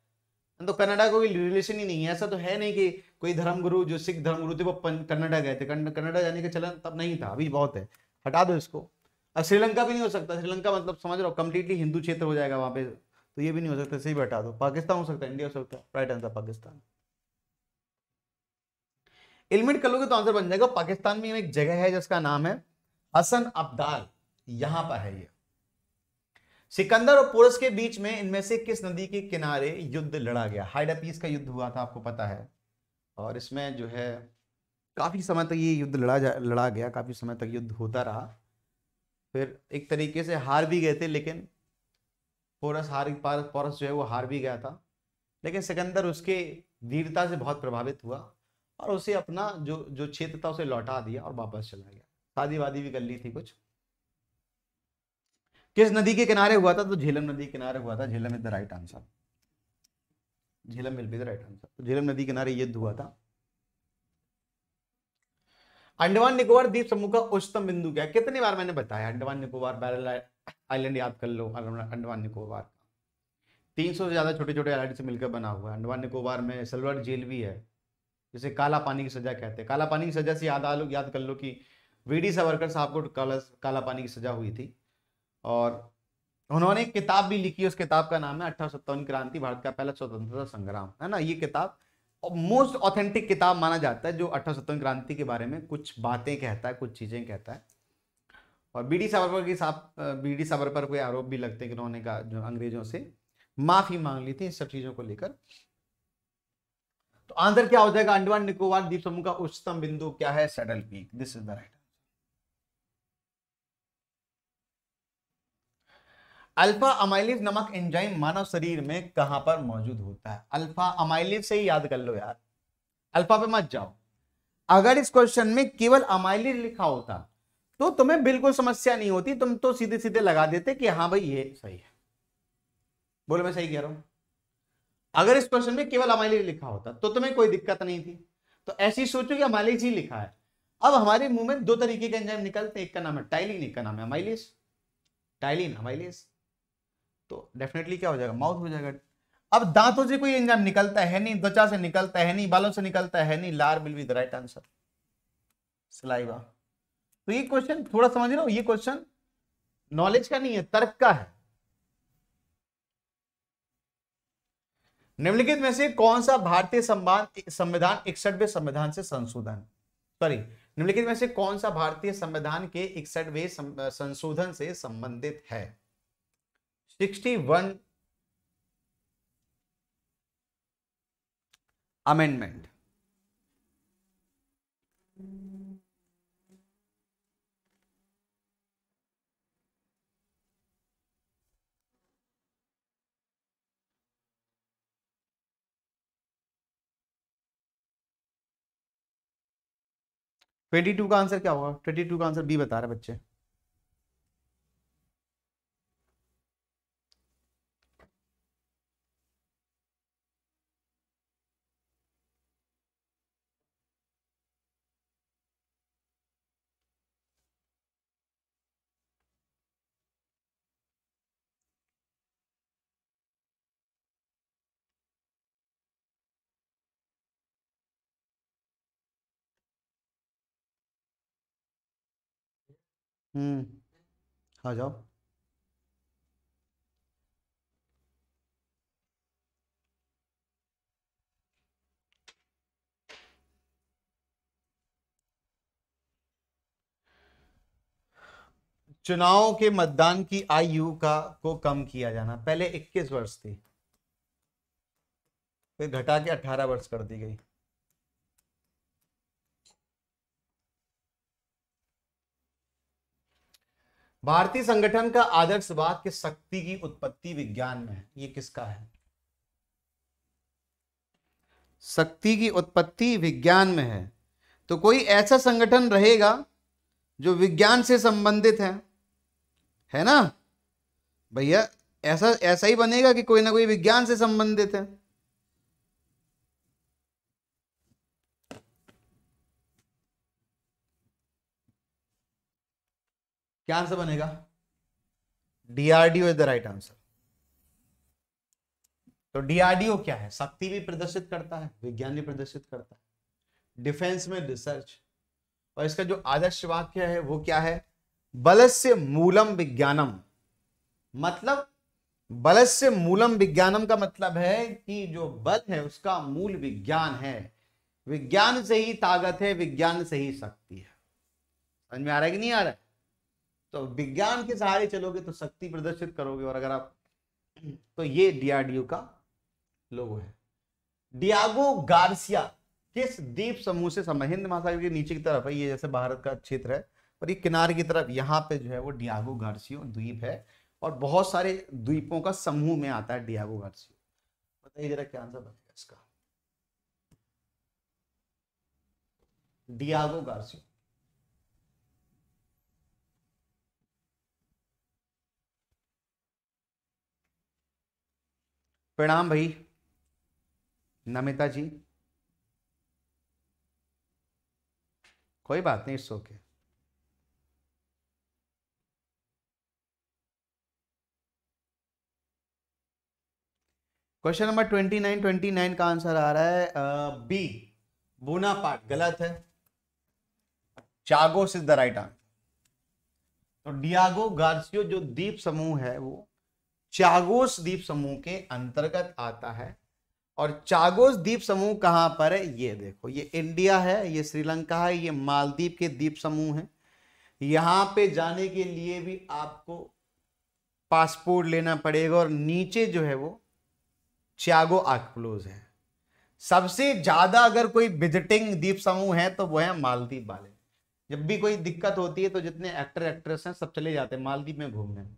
तो कनाडा कोई रिलेशन ही नहीं है ऐसा तो है नहीं कि कोई धर्मगुरु जो सिख धर्मगुरु थे वो कनाडा गए थे कनाडा जाने का चलन तब नहीं था अभी बहुत है हटा दो इसको अब श्रीलंका भी नहीं हो सकता श्रीलंका मतलब समझ रहा हो कम्प्लीटली हिंदू क्षेत्र हो जाएगा वहाँ पे तो ये भी नहीं हो सकता सही हटा दो पाकिस्तान हो सकता है इंडिया हो सकता है राइट आंसर पाकिस्तान एलिमिनेट कर लोगे तो आंसर बन जाएगा पाकिस्तान में एक जगह है जिसका नाम है हसन अब्दाल यहां पर है ये सिकंदर और पोरस के बीच में इनमें से किस नदी के किनारे युद्ध लड़ा गया हाइडापीस का युद्ध हुआ था आपको पता है और इसमें जो है काफ़ी समय तक ये युद्ध लड़ा जा लड़ा गया काफ़ी समय तक युद्ध होता रहा फिर एक तरीके से हार भी गए थे लेकिन पोरस हार पोरस जो है वो हार भी गया था लेकिन सिकंदर उसके वीरता से बहुत प्रभावित हुआ और उसे अपना जो जो क्षेत्र था उसे लौटा दिया और वापस चला गया शादी वादी भी कर ली थी कुछ किस नदी के किनारे हुआ था तो झेलम नदी के किनारे हुआ था Jhelum is the right answer Jhelum will be the right answer तो झेलम नदी किनारे युद्ध हुआ था अंडमान निकोबार द्वीप समूह का उच्चतम बिंदु क्या कितनी बार मैंने बताया अंडमान निकोबार बैरल आइलैंड याद कर लो अंडमान निकोबार का तीन सौ से ज्यादा छोटे छोटे आइलैंड से मिलकर बना हुआ है अंडमान निकोबार में सलवर जेल भी है जिसे काला पानी की सजा कहते हैं काला पानी की सजा से याद लो याद कर लो कि वी डी सावरकर साहब को काला काला पानी की सजा हुई थी और उन्होंने एक किताब भी लिखी उस किताब का नाम है अठारह क्रांति भारत का पहला स्वतंत्रता संग्राम है ना ये किताब मोस्ट ऑथेंटिक किताब माना जाता है जो अठारह क्रांति के बारे में कुछ बातें कहता है कुछ चीज़ें कहता है और बी डी सावरकर के साथ बी डी सावरकर कोई आरोप भी लगते हैं कि उन्होंने कहा जो अंग्रेजों से माफ़ी मांग ली थी इन सब चीज़ों को लेकर तो आंसर क्या हो जाएगा अंडमान निकोबार द्वीप समूह का उच्चतम बिंदु क्या है saddle peak this is the right alpha amylase नमक एंजाइम मानव शरीर में कहां पर मौजूद होता है अल्फा अमाइलिव से ही याद कर लो यार अल्फा पे मत जाओ अगर इस क्वेश्चन में केवल अमाइलिव लिखा होता तो तुम्हें बिल्कुल समस्या नहीं होती तुम तो सीधे सीधे लगा देते कि हाँ भाई ये सही है बोलो मैं सही कह रहा हूं अगर इस क्वेश्चन में केवल अमाइलिव लिखा होता तो तुम्हें कोई दिक्कत नहीं थी तो ऐसी सोचो कि अमाइलिज ही लिखा है अब हमारे मुंह में दो तरीके के एंजाइम निकलते हैं एक का नाम है टाइलिन एक का नाम है अमाइलिस टाइलिन अमाइलिस तो डेफिनेटली क्या हो जाएगा माउथ हो जाएगा अब दांतों से कोई एंजाम निकलता है नहीं त्वचा से निकलता है नहीं बालों से निकलता है नहीं लार will be the right answer saliva तो ये क्वेश्चन थोड़ा समझ रहे हो ये क्वेश्चन नॉलेज का नहीं है तर्क का है निम्नलिखित में से कौन सा भारतीय संविधान संविधान इकसठवें संविधान से संशोधन सॉरी निम्नलिखित में से कौन सा भारतीय संविधान के इकसठवें संशोधन से संबंधित है 61 amendment ट्वेंटी टू का आंसर क्या होगा ट्वेंटी टू का आंसर बी बता रहे बच्चे हम्म आ जाओ चुनाव के मतदान की आयु का को कम किया जाना पहले 21 वर्ष थी फिर घटा के 18 वर्ष कर दी गई भारतीय संगठन का आदर्शवाद के शक्ति की उत्पत्ति विज्ञान में है ये किसका है शक्ति की उत्पत्ति विज्ञान में है तो कोई ऐसा संगठन रहेगा जो विज्ञान से संबंधित है है ना भैया ऐसा ऐसा ही बनेगा कि कोई ना कोई विज्ञान से संबंधित है क्या आंसर बनेगा DRDO is the right answer तो डीआरडीओ क्या है शक्ति भी प्रदर्शित करता है विज्ञान भी प्रदर्शित करता है डिफेंस में रिसर्च और इसका जो आदर्श वाक्य है वो क्या है बलस्य मूलम विज्ञानम मतलब बलस्य मूलम विज्ञानम का मतलब है कि जो बल है उसका मूल विज्ञान है विज्ञान से ही ताकत है विज्ञान से ही शक्ति है समझ में आ रहा है कि नहीं आ रहा है तो विज्ञान के सहारे चलोगे तो शक्ति प्रदर्शित करोगे और अगर आप तो ये डीआरडीओ का लोगो है डियागो गार्सिया किस द्वीप समूह से हिंद महासागर के नीचे की तरफ है ये जैसे भारत का क्षेत्र है और ये किनारे की तरफ यहाँ पे जो है वो डियागो गार्सियो द्वीप है और बहुत सारे द्वीपों का समूह में आता है डियागो गार्सियो बताइए जरा क्या आंसर बनेगा इसका डियागो गार्सियो प्रणाम भाई नमिता जी कोई बात नहीं सो के question number twenty nine twenty nine का आंसर आ रहा है बी बुना पार्ट गलत है Chagos is the right answer तो डियागो गार्सियो जो द्वीप समूह है वो चागोस द्वीप समूह के अंतर्गत आता है और चागोस द्वीप समूह कहाँ पर है ये देखो ये इंडिया है ये श्रीलंका है ये मालदीप के द्वीप समूह है यहाँ पे जाने के लिए भी आपको पासपोर्ट लेना पड़ेगा और नीचे जो है वो चागो आकप्लोज है सबसे ज़्यादा अगर कोई विजिटिंग द्वीप समूह है तो वो है मालदीप वाले जब भी कोई दिक्कत होती है तो जितने एक्टर एक्ट्रेस हैं सब चले जाते हैं मालदीप में घूमने में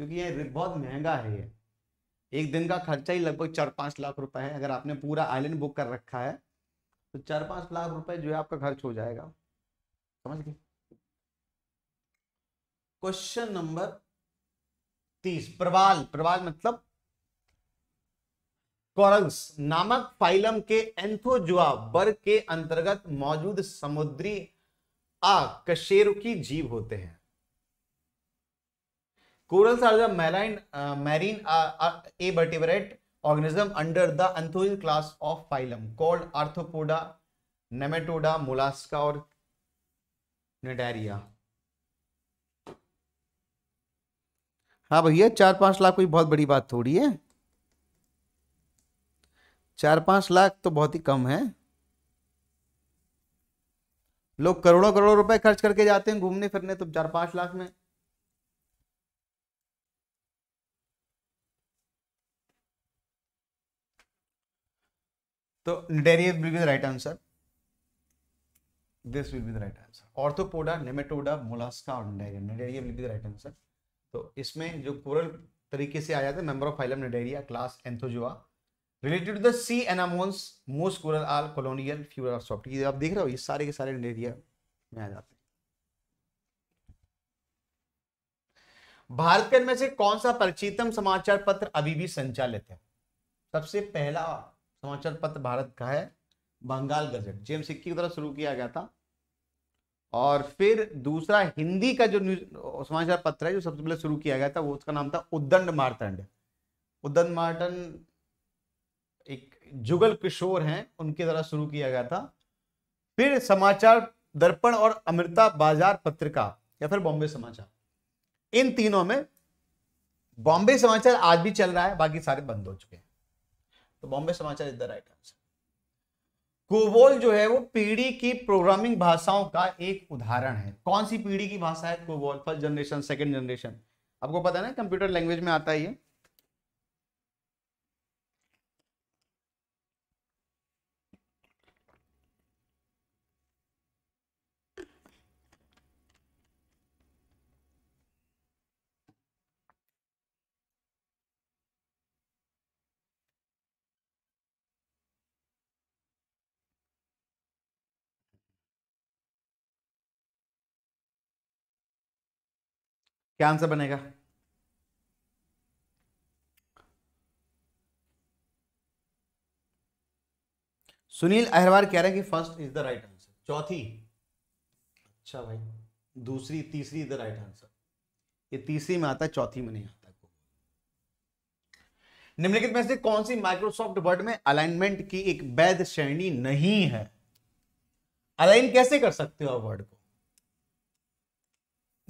क्योंकि ये बहुत महंगा है ये एक दिन का खर्चा ही लगभग चार पाँच लाख रुपए है अगर आपने पूरा आइलैंड बुक कर रखा है तो चार पाँच लाख रुपए जो है आपका खर्च हो जाएगा समझ गए क्वेश्चन नंबर तीस प्रवाल प्रवाल मतलब कॉरल्स नामक फाइलम के एंथोजुआ वर्ग के अंतर्गत मौजूद समुद्री आ कशेरुकी जीव होते हैं Corals are the marine, uh, marine uh, uh, avertebrate organism under the Anthozoa class of phylum called Arthropoda, Nematoda, Mollusca और Nidaria. हाँ भैया चार पांच लाख कोई बहुत बड़ी बात थोड़ी है चार पांच लाख तो बहुत ही कम है लोग करोड़ों करोड़ों रुपए खर्च करके जाते हैं घूमने फिरने तो चार पांच लाख में So derivative will be the right answer. This will be the right answer. Orthopoda, nematoda, mollusca और nidaria. Nidaria will be the right answer. तो इसमें जो कोरल तरीके से आ जाते हैं member of phylum Cnidaria class Anthozoa related to the sea anemones most coral all colonial feral of soft आप देख रहे हो ये सारे के सारे निडेरिया में आ जाते हैं भारत में से कौन सा प्रचीतम समाचार पत्र अभी भी संचालित है सबसे पहला समाचार पत्र भारत का है बंगाल गजट जेम सिक्की की तरह शुरू किया गया था और फिर दूसरा हिंदी का जो न्यूज समाचार पत्र है जो सबसे पहले शुरू किया गया था वो उसका नाम था उद्दंड मारतंड उद्दंड मार्टन एक जुगल किशोर हैं उनके द्वारा शुरू किया गया था फिर समाचार दर्पण और अमृता बाजार पत्रिका या फिर बॉम्बे समाचार इन तीनों में बॉम्बे समाचार आज भी चल रहा है बाकी सारे बंद हो चुके हैं तो Bombay Samachar is the right answer COBOL जो है वो पीढ़ी की प्रोग्रामिंग भाषाओं का एक उदाहरण है कौन सी पीढ़ी की भाषा है COBOL first generation second generation आपको पता है ना कंप्यूटर लैंग्वेज में आता है ये क्या आंसर बनेगा सुनील अहरवार कह रहे हैं कि first is the right answer चौथी अच्छा भाई दूसरी तीसरी इज द राइट आंसर ये तीसरी में आता है चौथी में नहीं आता निम्नलिखित में से कौन सी माइक्रोसॉफ्ट वर्ड में अलाइनमेंट की एक वैध श्रेणी नहीं है अलाइन कैसे कर सकते हो वर्ड को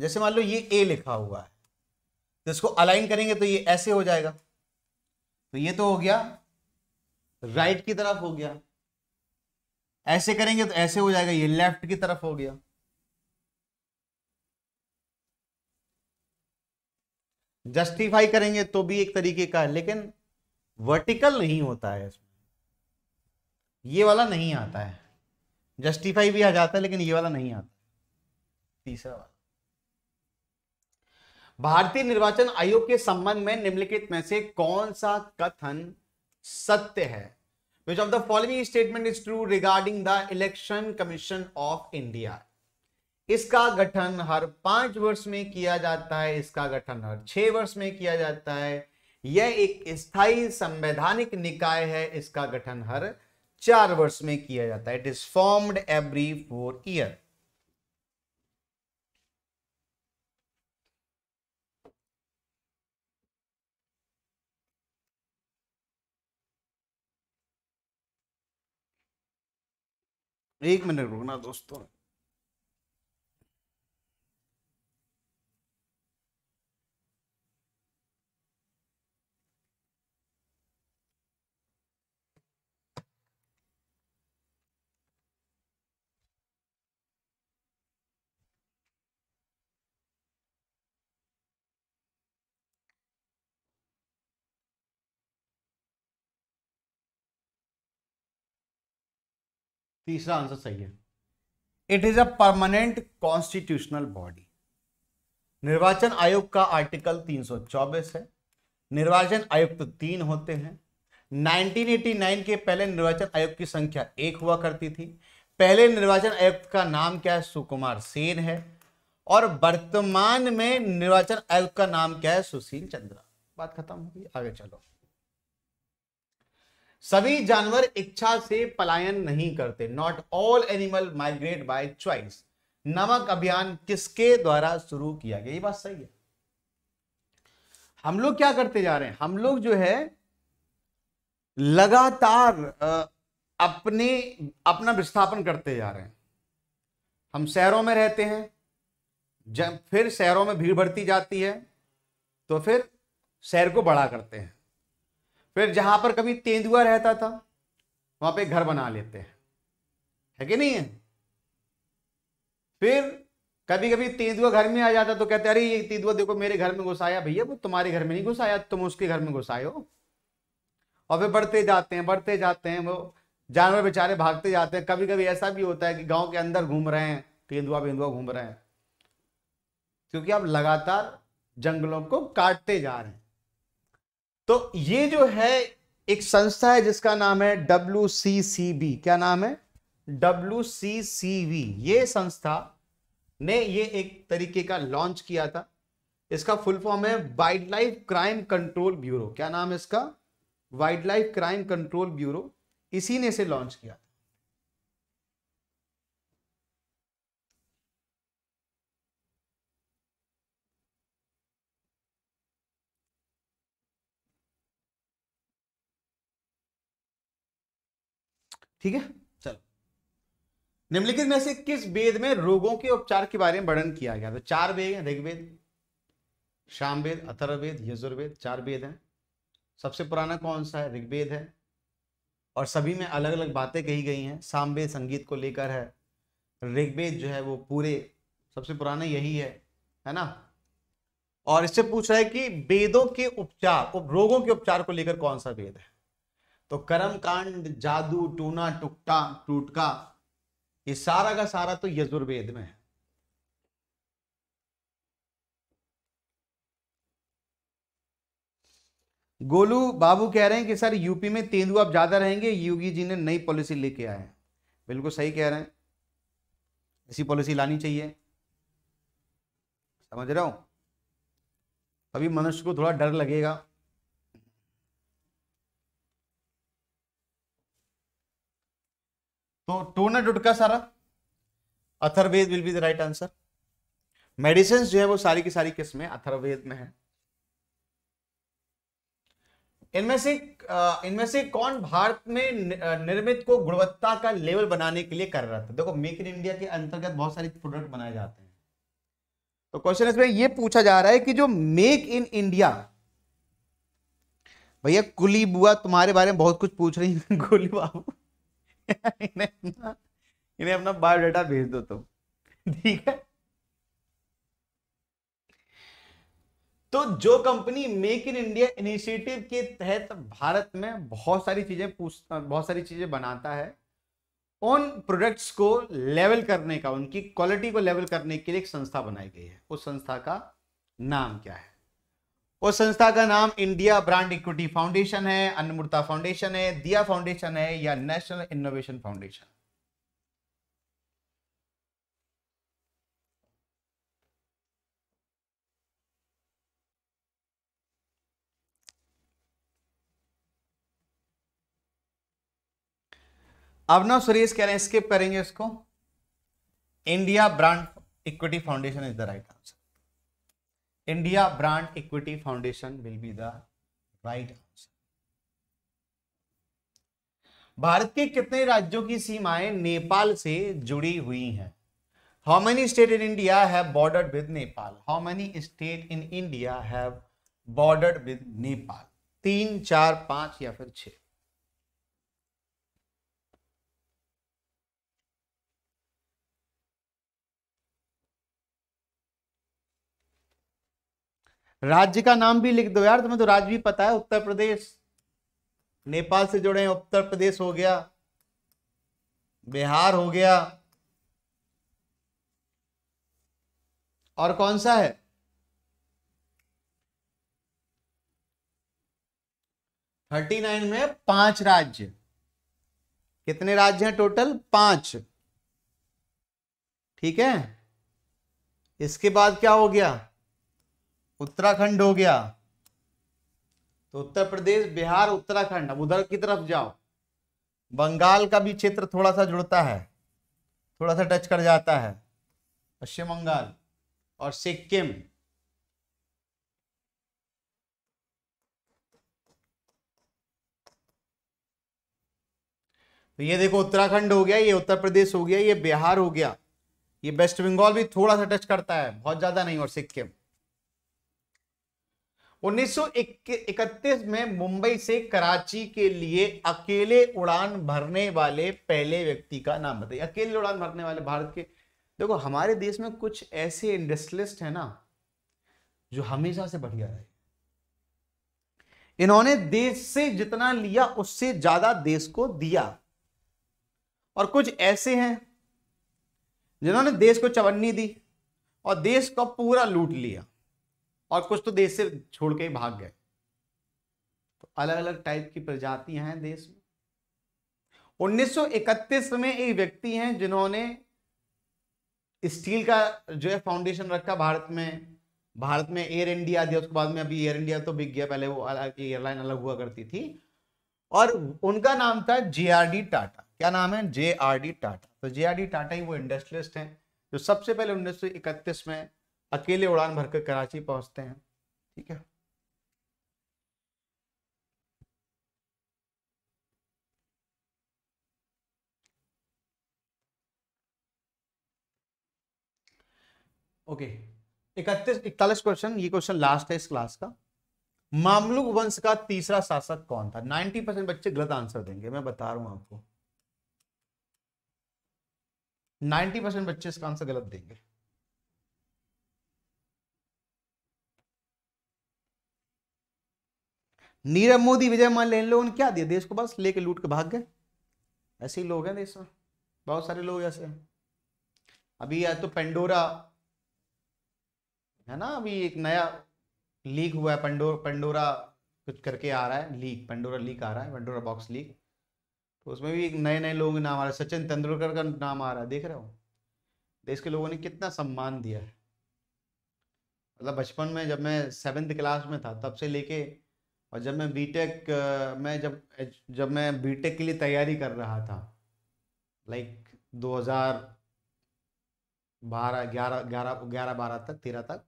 जैसे मान लो ये ए लिखा हुआ है तो इसको अलाइन करेंगे तो ये ऐसे हो जाएगा तो ये तो हो गया राइट की तरफ हो गया ऐसे करेंगे तो ऐसे हो जाएगा ये लेफ्ट की तरफ हो गया जस्टिफाई करेंगे तो भी एक तरीके का है लेकिन वर्टिकल नहीं होता है इसमें ये वाला नहीं आता है जस्टिफाई भी आ जाता है लेकिन ये वाला नहीं आता तीसरा वाला भारतीय निर्वाचन आयोग के संबंध में निम्नलिखित में से कौन सा कथन सत्य है which of the following statement is true regarding the Election Commission of India इसका गठन हर पांच वर्ष में किया जाता है इसका गठन हर छह वर्ष में किया जाता है यह एक स्थायी संवैधानिक निकाय है इसका गठन हर चार वर्ष में किया जाता है it is formed every four year एक मिनट रुकना दोस्तों तीसरा आंसर सही है it is a permanent constitutional body निर्वाचन आयोग का आर्टिकल 324 है निर्वाचन आयुक्त तो तीन होते हैं 1989 के पहले निर्वाचन आयोग की संख्या एक हुआ करती थी पहले निर्वाचन आयुक्त का नाम क्या है सुकुमार सेन है और वर्तमान में निर्वाचन आयुक्त का नाम क्या है सुशील चंद्रा बात खत्म होगी आगे चलो सभी जानवर इच्छा से पलायन नहीं करते not all animal migrate by choice नमक अभियान किसके द्वारा शुरू किया गया ये बात सही है हम लोग क्या करते जा रहे हैं हम लोग जो है लगातार अपने अपना विस्थापन करते जा रहे हैं हम शहरों में रहते हैं जब फिर शहरों में भीड़ बढ़ती जाती है तो फिर शहर को बड़ा करते हैं फिर जहां पर कभी तेंदुआ रहता था वहां पे घर बना लेते हैं है कि नहीं है फिर कभी कभी तेंदुआ घर में आ जाता तो कहते अरे ये तेंदुआ देखो मेरे घर में घुसाया भैया वो तुम्हारे घर में नहीं घुसाया तुम उसके घर में घुसाए हो और फिर बढ़ते जाते हैं बढ़ते जाते हैं वो जानवर बेचारे भागते जाते हैं कभी कभी ऐसा भी होता है कि गांव के अंदर घूम रहे हैं तेंदुआ बेंदुआ घूम रहे हैं क्योंकि आप लगातार जंगलों को काटते जा रहे हैं तो ये जो है एक संस्था है जिसका नाम है डब्ल्यू क्या नाम है डब्ल्यू ये संस्था ने ये एक तरीके का लॉन्च किया था इसका फुल फॉर्म है wildlife crime control bureau क्या नाम है इसका wildlife crime control bureau इसी ने इसे लॉन्च किया ठीक है चलो निम्नलिखित में से किस वेद में रोगों के उपचार के बारे में वर्णन किया गया तो चार वेद हैं ऋग्वेद वेद अथर्वेद यजुर्वेद चार वेद हैं सबसे पुराना कौन सा है ऋग्वेद है और सभी में अलग अलग बातें कही गई हैं सामवेद संगीत को लेकर है ऋग्वेद जो है वो पूरे सबसे पुराना यही है है ना और इससे पूछ रहा है कि वेदों के उपचार रोगों के उपचार को लेकर कौन सा वेद है तो कर्म कांड जादू टूना टुकटा टूटका ये सारा का सारा तो यजुर्वेद में है गोलू बाबू कह रहे हैं कि सर यूपी में तेंदुआ आप ज्यादा रहेंगे योगी जी ने नई पॉलिसी लेके आए हैं बिल्कुल सही कह रहे हैं ऐसी पॉलिसी लानी चाहिए समझ रहा हूं अभी मनुष्य को थोड़ा डर लगेगा तो टूना डुटका सारा Atharvaveda will be the right answer medicine जो है वो सारी की सारी किस्में अथर्वेद में है इनमें से इनमें से कौन भारत में निर्मित को गुणवत्ता का लेवल बनाने के लिए कर रहा था देखो मेक इन इंडिया के अंतर्गत बहुत सारे प्रोडक्ट बनाए जाते हैं तो क्वेश्चन इसमें ये पूछा जा रहा है कि जो मेक इन इंडिया भैया कुली बुआ तुम्हारे बारे में बहुत कुछ पूछ रही है गोली बाबू इन्हें इन्हें अपना बायोडाटा भेज दो तुम ठीक है तो जो company make in India initiative के तहत भारत में बहुत सारी चीजें बहुत सारी चीजें बनाता है उन प्रोडक्ट्स को लेवल करने का उनकी क्वालिटी को लेवल करने के लिए एक संस्था बनाई गई है उस संस्था का नाम क्या है उस संस्था का नाम इंडिया ब्रांड इक्विटी फाउंडेशन है अन्नमूर्ता फाउंडेशन है दिया फाउंडेशन है या नेशनल इनोवेशन फाउंडेशन अब ना सुरेश कह रहे हैं स्किप करेंगे इसको India brand equity foundation is the right answer India brand equity foundation will be the right Bharat के कितने राज्यों की सीमाएं नेपाल से जुड़ी हुई हैं how many state in India have border with Nepal how many state in India have border with Nepal तीन चार पांच या फिर छह राज्य का नाम भी लिख दो यार तुम्हें तो राज्य भी पता है उत्तर प्रदेश नेपाल से जुड़े हैं उत्तर प्रदेश हो गया बिहार हो गया और कौन सा है थर्टी नाइन में पांच राज्य कितने राज्य हैं टोटल पांच ठीक है इसके बाद क्या हो गया उत्तराखंड हो गया तो उत्तर प्रदेश बिहार उत्तराखंड अब उधर की तरफ जाओ बंगाल का भी क्षेत्र थोड़ा सा जुड़ता है थोड़ा सा टच कर जाता है पश्चिम बंगाल और सिक्किम तो ये देखो उत्तराखंड हो गया ये उत्तर प्रदेश हो गया ये बिहार हो गया ये वेस्ट बंगाल भी थोड़ा सा टच करता है बहुत ज्यादा नहीं और सिक्किम 1931 में मुंबई से कराची के लिए अकेले उड़ान भरने वाले पहले व्यक्ति का नाम बताइए अकेले उड़ान भरने वाले भारत के देखो हमारे देश में कुछ ऐसे इंडस्ट्रियलिस्ट हैं ना जो हमेशा से बढ़िया रहे इन्होंने देश से जितना लिया उससे ज्यादा देश को दिया और कुछ ऐसे हैं जिन्होंने देश को चवन्नी दी और देश का पूरा लूट लिया और कुछ तो देश से छोड़ के भाग गए तो अलग अलग टाइप की प्रजातियां हैं देश में 1931 में एक व्यक्ति हैं जिन्होंने स्टील का जो है फाउंडेशन रखा भारत में भारत में एयर इंडिया दिया उसके बाद में अभी एयर इंडिया तो बिक गया पहले वो अलग एयरलाइन अलग हुआ करती थी और उनका नाम था जे टाटा क्या नाम है जे टाटा तो जे टाटा ही वो इंडस्ट्रियस्ट हैं जो सबसे पहले 1931 में अकेले उड़ान भरकर कराची पहुंचते हैं ठीक है ओके इकतीस इकतालीस क्वेश्चन ये क्वेश्चन लास्ट है इस क्लास का मामलुक वंश का तीसरा शासक कौन था 90 परसेंट बच्चे गलत आंसर देंगे मैं बता रहा हूं आपको 90 परसेंट बच्चे इसका आंसर गलत देंगे नीरव मोदी विजय माल्य इन लोगों ने क्या दिया देश को बस लेके लूट के भाग गए ऐसे ही लोग हैं देश में बहुत सारे लोग ऐसे हैं अभी या तो पेंडोरा है ना अभी एक नया लीक हुआ है पेंडो पेंडोरा कुछ करके आ रहा है लीक पेंडोरा लीक आ रहा है पेंडोरा बॉक्स लीक तो उसमें भी एक नए नए लोगों के नाम आ रहे हैं सचिन तेंदुलकर का नाम आ रहा है देख रहे हो देश के लोगों ने कितना सम्मान दिया है मतलब बचपन में जब मैं सेवेंथ क्लास में था तब से लेके और जब मैं बीटेक मैं जब जब मैं बीटेक के लिए तैयारी कर रहा था लाइक दो हज़ार बारह ग्यारह ग्यारह ग्यारह बारह तक तेरह तक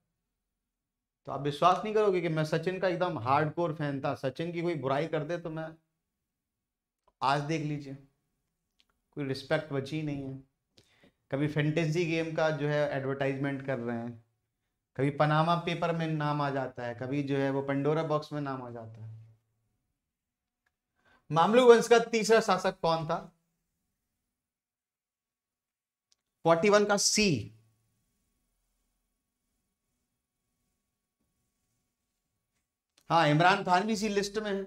तो आप विश्वास नहीं करोगे कि मैं सचिन का एकदम हार्ड कोर फैन था सचिन की कोई बुराई कर दे तो मैं आज देख लीजिए कोई रिस्पेक्ट बची नहीं है कभी फैंटेसी गेम का जो है एडवर्टाइजमेंट कर रहे हैं कभी पनामा पेपर में नाम आ जाता है कभी जो है वो पंडोरा बॉक्स में नाम आ जाता है मामलू वंश का तीसरा शासक कौन था 41 का सी हाँ इमरान खान भी इसी लिस्ट में है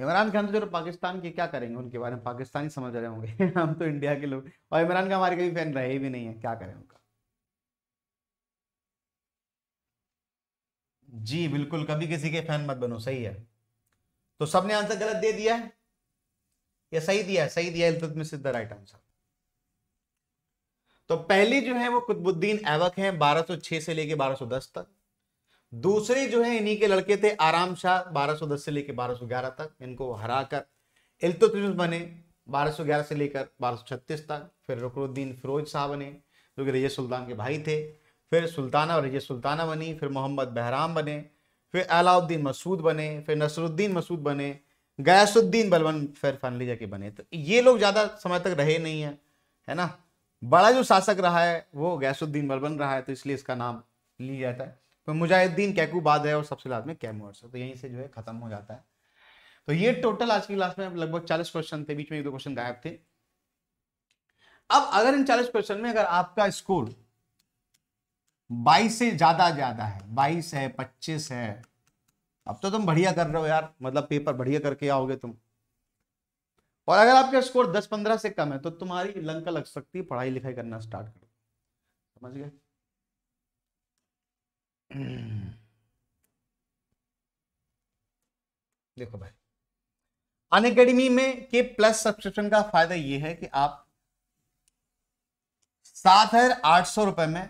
इमरान खान तो जो पाकिस्तान के क्या करेंगे उनके बारे में पाकिस्तानी समझ रहे होंगे हम तो इंडिया के लोग और इमरान का हमारे कभी फैन रहे भी नहीं है क्या करें उनका जी बिल्कुल कभी किसी के फैन मत बनो सही है तो सबने आंसर गलत दे दिया है या सही दिया है सही दिया Iltutmish is the right answer तो पहली जो है वो कुतुबुद्दीन ऐबक हैं 1206 से लेके 1210 तक दूसरे जो है इन्हीं के लड़के थे आराम शाह दस से लेके ग्यारह तक इनको कर इल्तुतमिश बने 1211 से लेकर 1236 तक फिर रुकरुद्दीन फिरोज शाह बने जो कि रैय सुल्तान के भाई थे फिर सुल्ताना रजिया सुल्ताना बनी फिर मोहम्मद बहराम बने फिर अलाउद्दीन मसूद बने फिर नसरुद्दीन मसूद बने गयासुद्दीन बलबन फिर फनली जाके बने तो ये लोग ज़्यादा समय तक रहे नहीं है है ना बड़ा जो शासक रहा है वो गयासुद्दीन बलबन रहा है तो इसलिए इसका नाम लिया जाता है तो मुजाहिद्दीन कैकूबाद है और सबसे लास्ट में कैमोर्स से तो यहीं से जो है खत्म हो जाता है तो ये टोटल आज की क्लास में लगभग चालीस क्वेश्चन थे बीच में एक दो क्वेश्चन गायब थे अब अगर इन चालीस क्वेश्चन में अगर आपका स्कोर बाईस से ज्यादा ज्यादा है बाईस है पच्चीस है अब तो तुम बढ़िया कर रहे हो यार मतलब पेपर बढ़िया करके आओगे तुम और अगर आपका स्कोर दस पंद्रह से कम है तो तुम्हारी लंका लग सकती है पढ़ाई लिखाई करना स्टार्ट करो समझ गए देखो भाई अन अकेडमी में के प्लस सब्सक्रिप्शन का फायदा यह है कि आप सात हजार आठ सौ रुपए में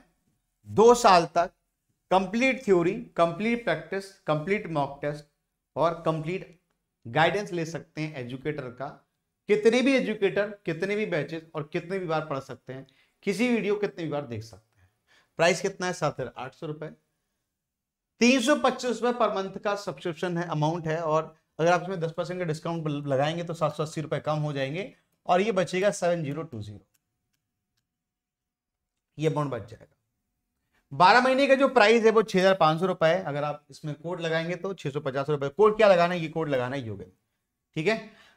दो साल तक complete theory complete practice complete mock test और कंप्लीट गाइडेंस ले सकते हैं एजुकेटर का कितने भी एजुकेटर कितने भी बैचेस और कितने भी बार पढ़ सकते हैं किसी वीडियो कितने भी बार देख सकते हैं प्राइस कितना है सात हजार आठ सौ रुपए तीन सौ पच्चीस रुपए पर मंथ का सब्सक्रिप्शन है अमाउंट है और अगर आप इसमें दस परसेंट का डिस्काउंट लगाएंगे तो सात सौ अस्सी रुपए कम हो जाएंगे और ये बचेगा seven zero two zero amount बच जाएगा बारह महीने का जो प्राइस है वो छह हजार पांच सौ रुपए है अगर आप इसमें कोड लगाएंगे तो छह सौ पचास रुपए कोड क्या लगाना है ये कोड लगाना ही होगा ठीक है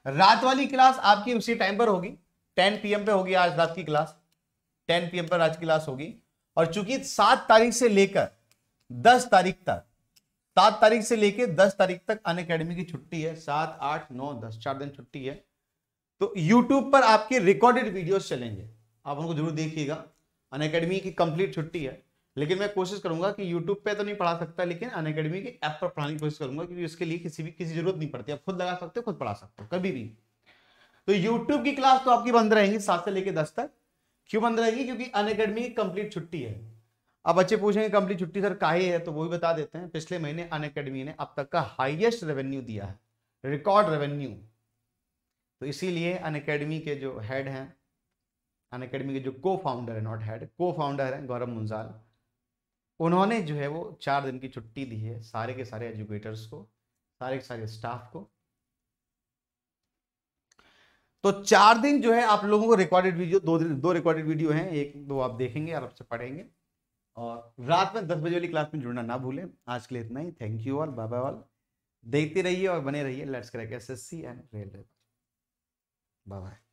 रात वाली क्लास आपकी उसी टाइम पर होगी टेन पीएम पे होगी आज रात की क्लास टेन पीएम पर आज की क्लास होगी और चूंकि सात तारीख से लेकर दस तारीख तक सात तारीख से लेकर दस तारीख तक अन अकेडमी की छुट्टी है सात आठ नौ दस चार दिन छुट्टी है तो यूट्यूब पर आपके रिकॉर्डेड वीडियो चलेंगे आप उनको जरूर देखिएगा अन अकेडमी की कंप्लीट छुट्टी है लेकिन मैं कोशिश करूंगा कि यूट्यूब पे तो नहीं पढ़ा सकता लेकिन अन अकेडमी के ऐप पर पढ़ाने की कोशिश करूंगा क्योंकि उसके लिए किसी भी किसी जरूरत नहीं पड़ती आप खुद लगा सकते हो खुद पढ़ा सकते हो कभी भी तो यूट्यूब की क्लास तो आपकी बंद रहेंगी सात से लेकर दस तक क्यों बंद रहेगी क्योंकि अन अकेडमी की कंप्लीट छुट्टी है अब बच्चे पूछेंगे कंप्लीट छुट्टी सर काहे है तो वो भी बता देते हैं पिछले महीने अन अकेडमी ने अब तक का हाइएस्ट रेवेन्यू दिया है रिकॉर्ड रेवेन्यू तो इसीलिए अन अकेडमी के जो हेड हैं अन अकेडमी के जो को फाउंडर है नॉट हेड को फाउंडर है गौरव मुंजाल उन्होंने जो है वो चार दिन की छुट्टी दी है सारे के सारे एजुकेटर्स को सारे के सारे स्टाफ को तो चार दिन जो है आप लोगों को रिकॉर्डेड वीडियो दो दिन दो रिकॉर्डेड वीडियो हैं एक दो आप देखेंगे और आपसे पढ़ेंगे और रात में दस बजे वाली क्लास में जुड़ना ना भूलें आज के लिए इतना ही thank you all bye bye all देखते रहिए और बने रहिए let's crack S S C and railway bye bye